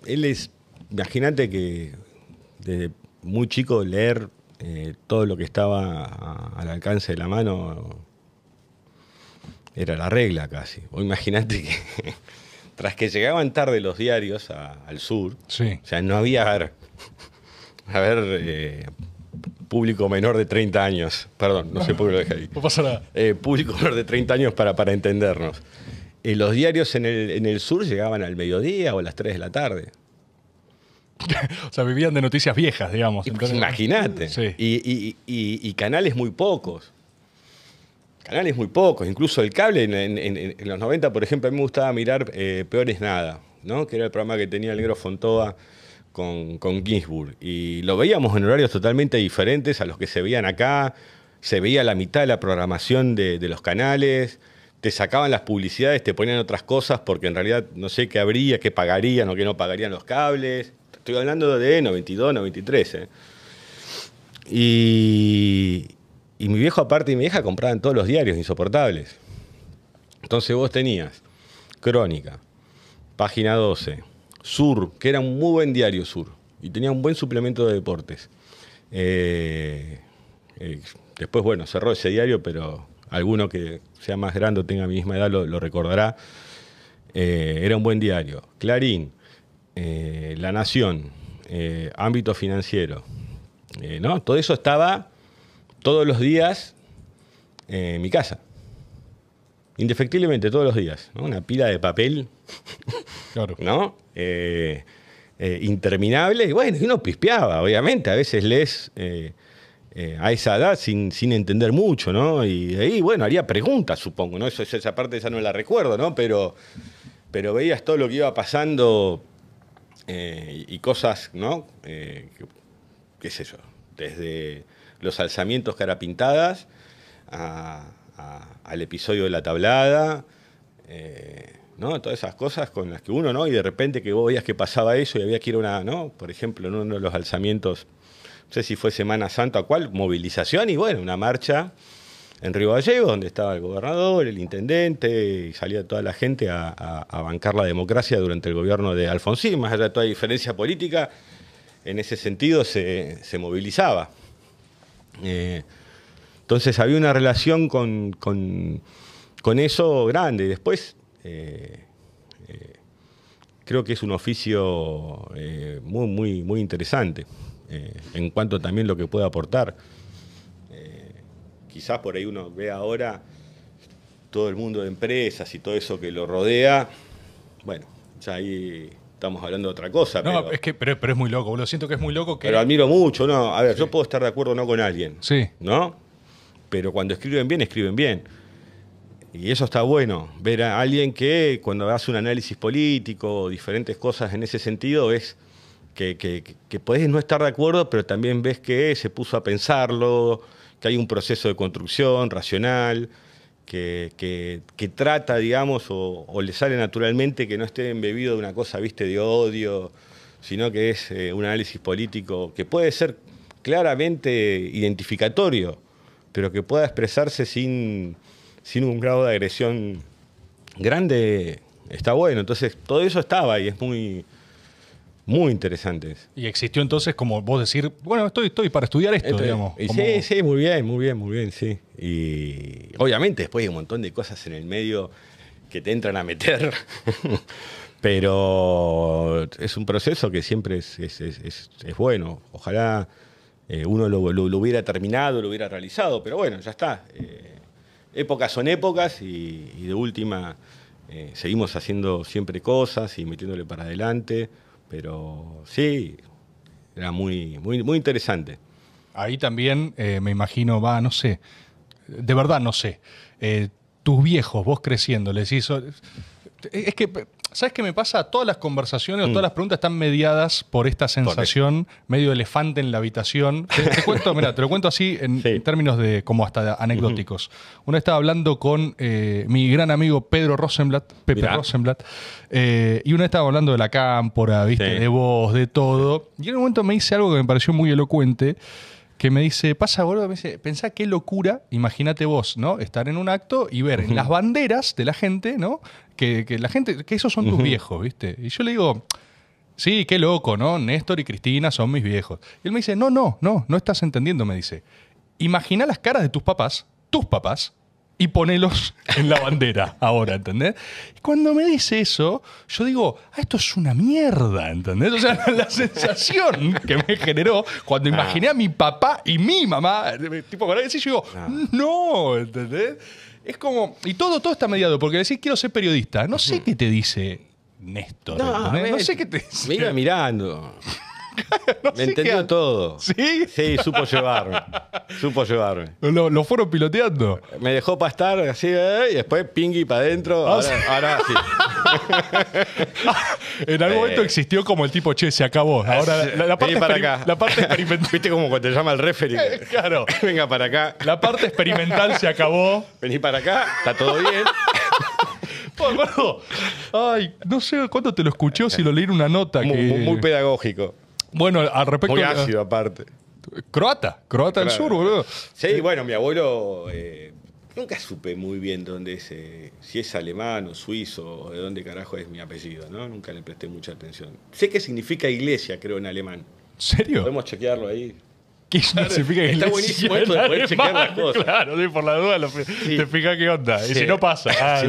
él es, imagínate que desde muy chico leer eh, todo lo que estaba al alcance de la mano era la regla casi. O imagínate que tras que llegaban tarde los diarios al sur, o sea, no había a ver, eh, público menor de 30 años, perdón, no, sé por qué lo dejé ahí. No nada. Eh, público menor de 30 años para, para entendernos los diarios en el, sur llegaban al mediodía o a las 3 de la tarde. o sea, vivían de noticias viejas, digamos. Pues imagínate. Y, canales muy pocos. Canales muy pocos. Incluso el cable en, los 90, por ejemplo, a mí me gustaba mirar Peores eh, Peor es Nada, ¿no? que era el programa que tenía el negro Fontoa con, con Ginsburg. Y lo veíamos en horarios totalmente diferentes a los que se veían acá. Se veía la mitad de la programación de los canales te sacaban las publicidades, te ponían otras cosas, porque en realidad no sé qué habría, qué pagarían o qué no pagarían los cables. Estoy hablando de 92, 93. Eh. Y, mi viejo, aparte y mi hija compraban todos los diarios insoportables. Entonces vos tenías Crónica, Página 12, Sur, que era un muy buen diario Sur, y tenía un buen suplemento de deportes. Eh, eh, después, bueno, cerró ese diario, pero alguno que sea más grande o tenga mi misma edad lo, recordará. Eh, era un buen diario. Clarín, eh, La Nación, eh, ámbito financiero. ¿no? Todo eso estaba todos los días en mi casa. Indefectiblemente, todos los días. Una pila de papel. ¿No? interminable. Y bueno, uno pispeaba, obviamente. A veces lees eh, a esa edad sin, entender mucho, ¿no? Y ahí, bueno, haría preguntas, supongo, ¿no? Eso, esa parte ya no la recuerdo, ¿no? Pero, pero veías todo lo que iba pasando eh, y cosas, ¿no? Eh, ¿Qué sé yo? Desde los alzamientos carapintadas a, a, al episodio de la tablada, ¿no? Todas esas cosas con las que uno, ¿no? Y de repente que vos veías que pasaba eso y había que ir a una, ¿no? Por ejemplo, en uno de los alzamientos no sé si fue Semana Santa o cuál, movilización y bueno, una marcha en Río Gallegos, donde estaba el gobernador, el intendente, y salía toda la gente a, bancar la democracia durante el gobierno de Alfonsín, más allá de toda diferencia política, en ese sentido se, movilizaba. Eh, entonces había una relación con, eso grande. Y Después, eh, eh, creo que es un oficio muy, muy, muy interesante. Eh, en cuanto también lo que puede aportar. Eh, quizás por ahí uno ve ahora todo el mundo de empresas y todo eso que lo rodea. Bueno, ya ahí estamos hablando de otra cosa. No, pero, es que, pero, es muy loco, lo siento que es muy loco. Que... Pero admiro mucho, ¿no? A ver, yo puedo estar de acuerdo no con alguien. Sí. ¿No? Pero cuando escriben bien, escriben bien. Y eso está bueno, ver a alguien que cuando hace un análisis político o diferentes cosas en ese sentido es que, que, podés no estar de acuerdo, pero también ves que se puso a pensarlo, que hay un proceso de construcción racional, que, que, trata, digamos, o, le sale naturalmente que no esté embebido de una cosa, viste, de odio, sino que es eh, un análisis político que puede ser claramente identificatorio, pero que pueda expresarse sin, sin un grado de agresión grande, está bueno. Entonces, todo eso estaba y es muy muy interesantes. Y existió entonces como vos decir, bueno, estoy, estoy para estudiar esto, digamos. Sí, sí, muy bien, muy bien, muy bien, sí. Y obviamente después hay un montón de cosas en el medio que te entran a meter, pero es un proceso que siempre es, es, bueno. Ojalá eh, uno lo, hubiera terminado, lo hubiera realizado, pero bueno, ya está. Eh, épocas son épocas y, de última eh, seguimos haciendo siempre cosas y metiéndole para adelante. Pero sí, era muy, muy, muy interesante. Ahí también eh, me imagino va, no sé, de verdad no sé. Eh, tus viejos, vos creciendo, les hizo... Es que ¿Sabes qué me pasa? Todas las conversaciones o mm. todas las preguntas están mediadas por esta sensación medio elefante en la habitación. Te, lo cuento así en términos de como hasta anecdóticos. Una estaba hablando con eh, mi gran amigo Pedro Rosenblatt, Pepe Rosenblatt, eh, y una estaba hablando de la cámpora, De voz, de todo. Y en un momento me dice algo que me pareció muy elocuente que me dice, pasa boludo, me dice, pensá qué locura, imagínate vos, ¿no? Estar en un acto y ver las banderas de la gente, ¿no? Que, la gente, que esos son tus viejos, ¿viste? Y yo le digo, sí, qué loco, ¿no? Néstor y Cristina son mis viejos. Y él me dice, no, no, no, no estás entendiendo, me dice. Imagina las caras de tus papás, tus papás, y ponelos en la bandera ahora, ¿entendés? Y cuando me dice eso, yo digo, ah, esto es una mierda, ¿entendés? O sea, la sensación que me generó cuando imaginé a mi papá y mi mamá, tipo, para yo digo, ah. no, ¿entendés? Es como. Y todo, todo está mediado, porque decís quiero ser periodista. No sé qué te dice Néstor. No, no sé qué te dice. Me iba mirando. me entendió todo. ¿Sí? Sí, supo llevarme. supo llevarme. Lo, fueron piloteando. Me dejó estar así, eh, y después pingui para adentro. Ah, ahora, sí. en algún momento eh. existió como el tipo, che, se acabó. Ahora la, para acá. la parte experimental. ¿Viste como cuando te llama el referee? Eh, claro. Venga para acá. La parte experimental se acabó. Vení para acá, está todo bien. Oh, Ay, no sé cuándo te lo escuché si lo leí en una nota. muy pedagógico. Bueno, al respecto. Muy ácido, aparte. Croata, croata del sur, boludo. Sí, bueno, mi abuelo. Eh, nunca supe muy bien dónde es. Eh, si es alemán o suizo o de dónde carajo es mi apellido, ¿no? Nunca le presté mucha atención. Sé que significa iglesia, creo, en alemán. ¿En serio? Podemos chequearlo ahí. Está buenísimo esto de poder chequear Claro, por la duda te fijas qué onda. Y si no pasa. Ah,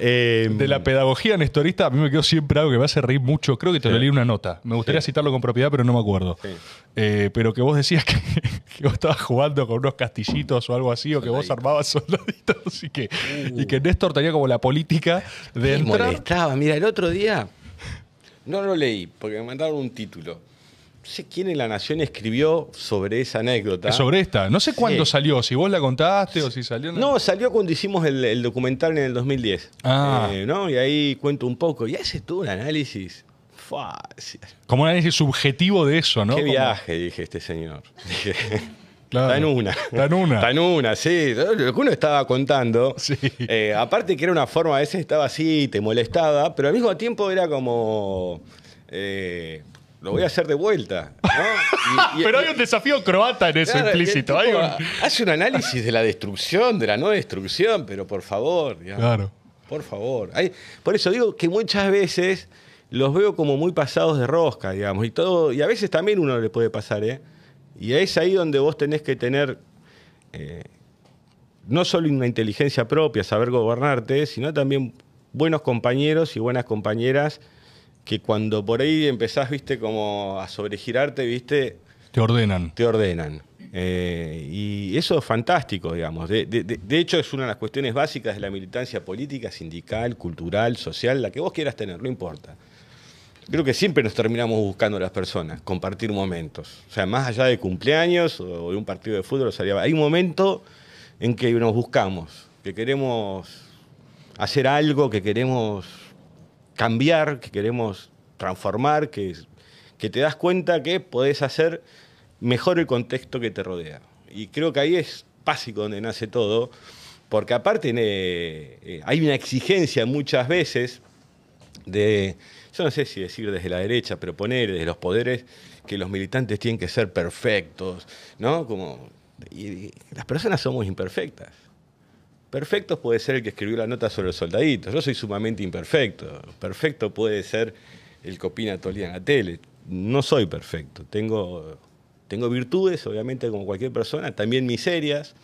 eh, de la pedagogía nestorista, a mí me quedó siempre algo que me hace reír mucho. Creo que te lo leí una nota. Me gustaría citarlo con propiedad, pero no me acuerdo. Eh, pero que vos decías que, vos estabas jugando con unos castillitos o algo así, o que vos armabas soldaditos y que, y que uh. Néstor tenía como la política de me entrar. Mira, el otro día no lo leí porque me mandaron un título no sé quién en La Nación escribió sobre esa anécdota. Sobre esta. No sé cuándo salió, si vos la contaste o si salió. No, salió cuando hicimos el, documental en el 2010. Ah. Eh, ¿no? Y ahí cuento un poco. Y ese todo un análisis fácil. Como un análisis subjetivo de eso, ¿no? Qué viaje, dije este señor. Dije. Claro. Tan una. Tan una. Tan una, sí. Lo que uno estaba contando. Sí. Eh, aparte que era una forma, a veces estaba así, te molestaba, pero al mismo tiempo era como. Eh, lo voy a hacer de vuelta. Pero hay un desafío croata en eso implícito. un... Hace un análisis de la destrucción, de la no destrucción, pero por favor, claro. por favor. por eso digo que muchas veces los veo como muy pasados de rosca, digamos, y todo, y a veces también uno le puede pasar, ¿eh? Y es ahí donde vos tenés que tener eh, no solo una inteligencia propia, saber gobernarte, sino también buenos compañeros y buenas compañeras que cuando por ahí empezás, viste, como a sobregirarte, viste... Te ordenan. Te ordenan. Eh, y eso es fantástico, digamos. De, hecho, es una de las cuestiones básicas de la militancia política, sindical, cultural, social, la que vos quieras tener, no importa. Creo que siempre nos terminamos buscando las personas, compartir momentos. O sea, más allá de cumpleaños o de un partido de fútbol, hay un momento en que nos buscamos, que queremos hacer algo, que queremos cambiar, que queremos transformar, que, que te das cuenta que podés hacer mejor el contexto que te rodea. Y creo que ahí es básico donde nace todo, porque aparte eh, eh, hay una exigencia muchas veces de, yo no sé si decir desde la derecha, pero poner desde los poderes que los militantes tienen que ser perfectos, ¿no? Como, y las personas somos imperfectas. Perfecto puede ser el que escribió la nota sobre los soldaditos. Yo soy sumamente imperfecto. Perfecto puede ser el que opina todo en la tele. No soy perfecto. Tengo, tengo virtudes, obviamente, como cualquier persona, también miserias.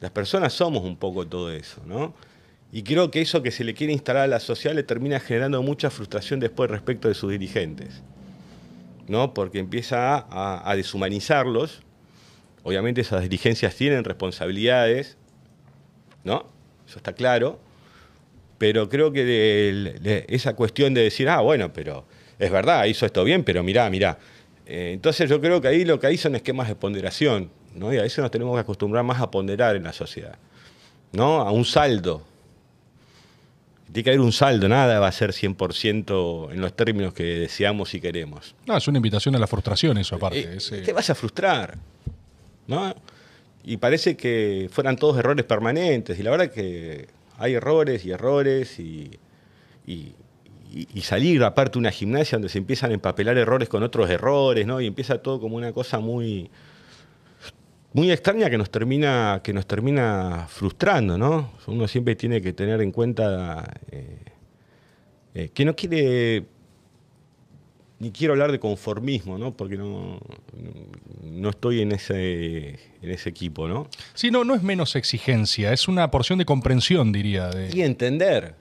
Las personas somos un poco todo eso, ¿no? Y creo que eso que se le quiere instalar a la sociedad le termina generando mucha frustración después respecto de sus dirigentes, ¿no? Porque empieza a deshumanizarlos. Obviamente esas dirigencias tienen responsabilidades ¿no? Eso está claro. Pero creo que esa cuestión de decir, ah, bueno, pero es verdad, hizo esto bien, pero mirá, mirá. Eh, entonces yo creo que ahí lo que hay son esquemas de ponderación, ¿no? Y a eso nos tenemos que acostumbrar más a ponderar en la sociedad, ¿no? A un saldo. Tiene que haber un saldo, nada va a ser 100% en los términos que deseamos y queremos. No, es una invitación a la frustración eso aparte. Eh, te vas a frustrar, ¿no? y parece que fueran todos errores permanentes. Y la verdad que hay errores y errores y, salir aparte una gimnasia donde se empiezan a empapelar errores con otros errores, ¿no? Y empieza todo como una cosa muy muy extraña que nos termina que nos termina frustrando, ¿no? Uno siempre tiene que tener en cuenta eh, eh, que no quiere ni quiero hablar de conformismo, ¿no? Porque no, no estoy en ese, en ese equipo, ¿no? Sí, no, no es menos exigencia, es una porción de comprensión, diría. De... Y entender.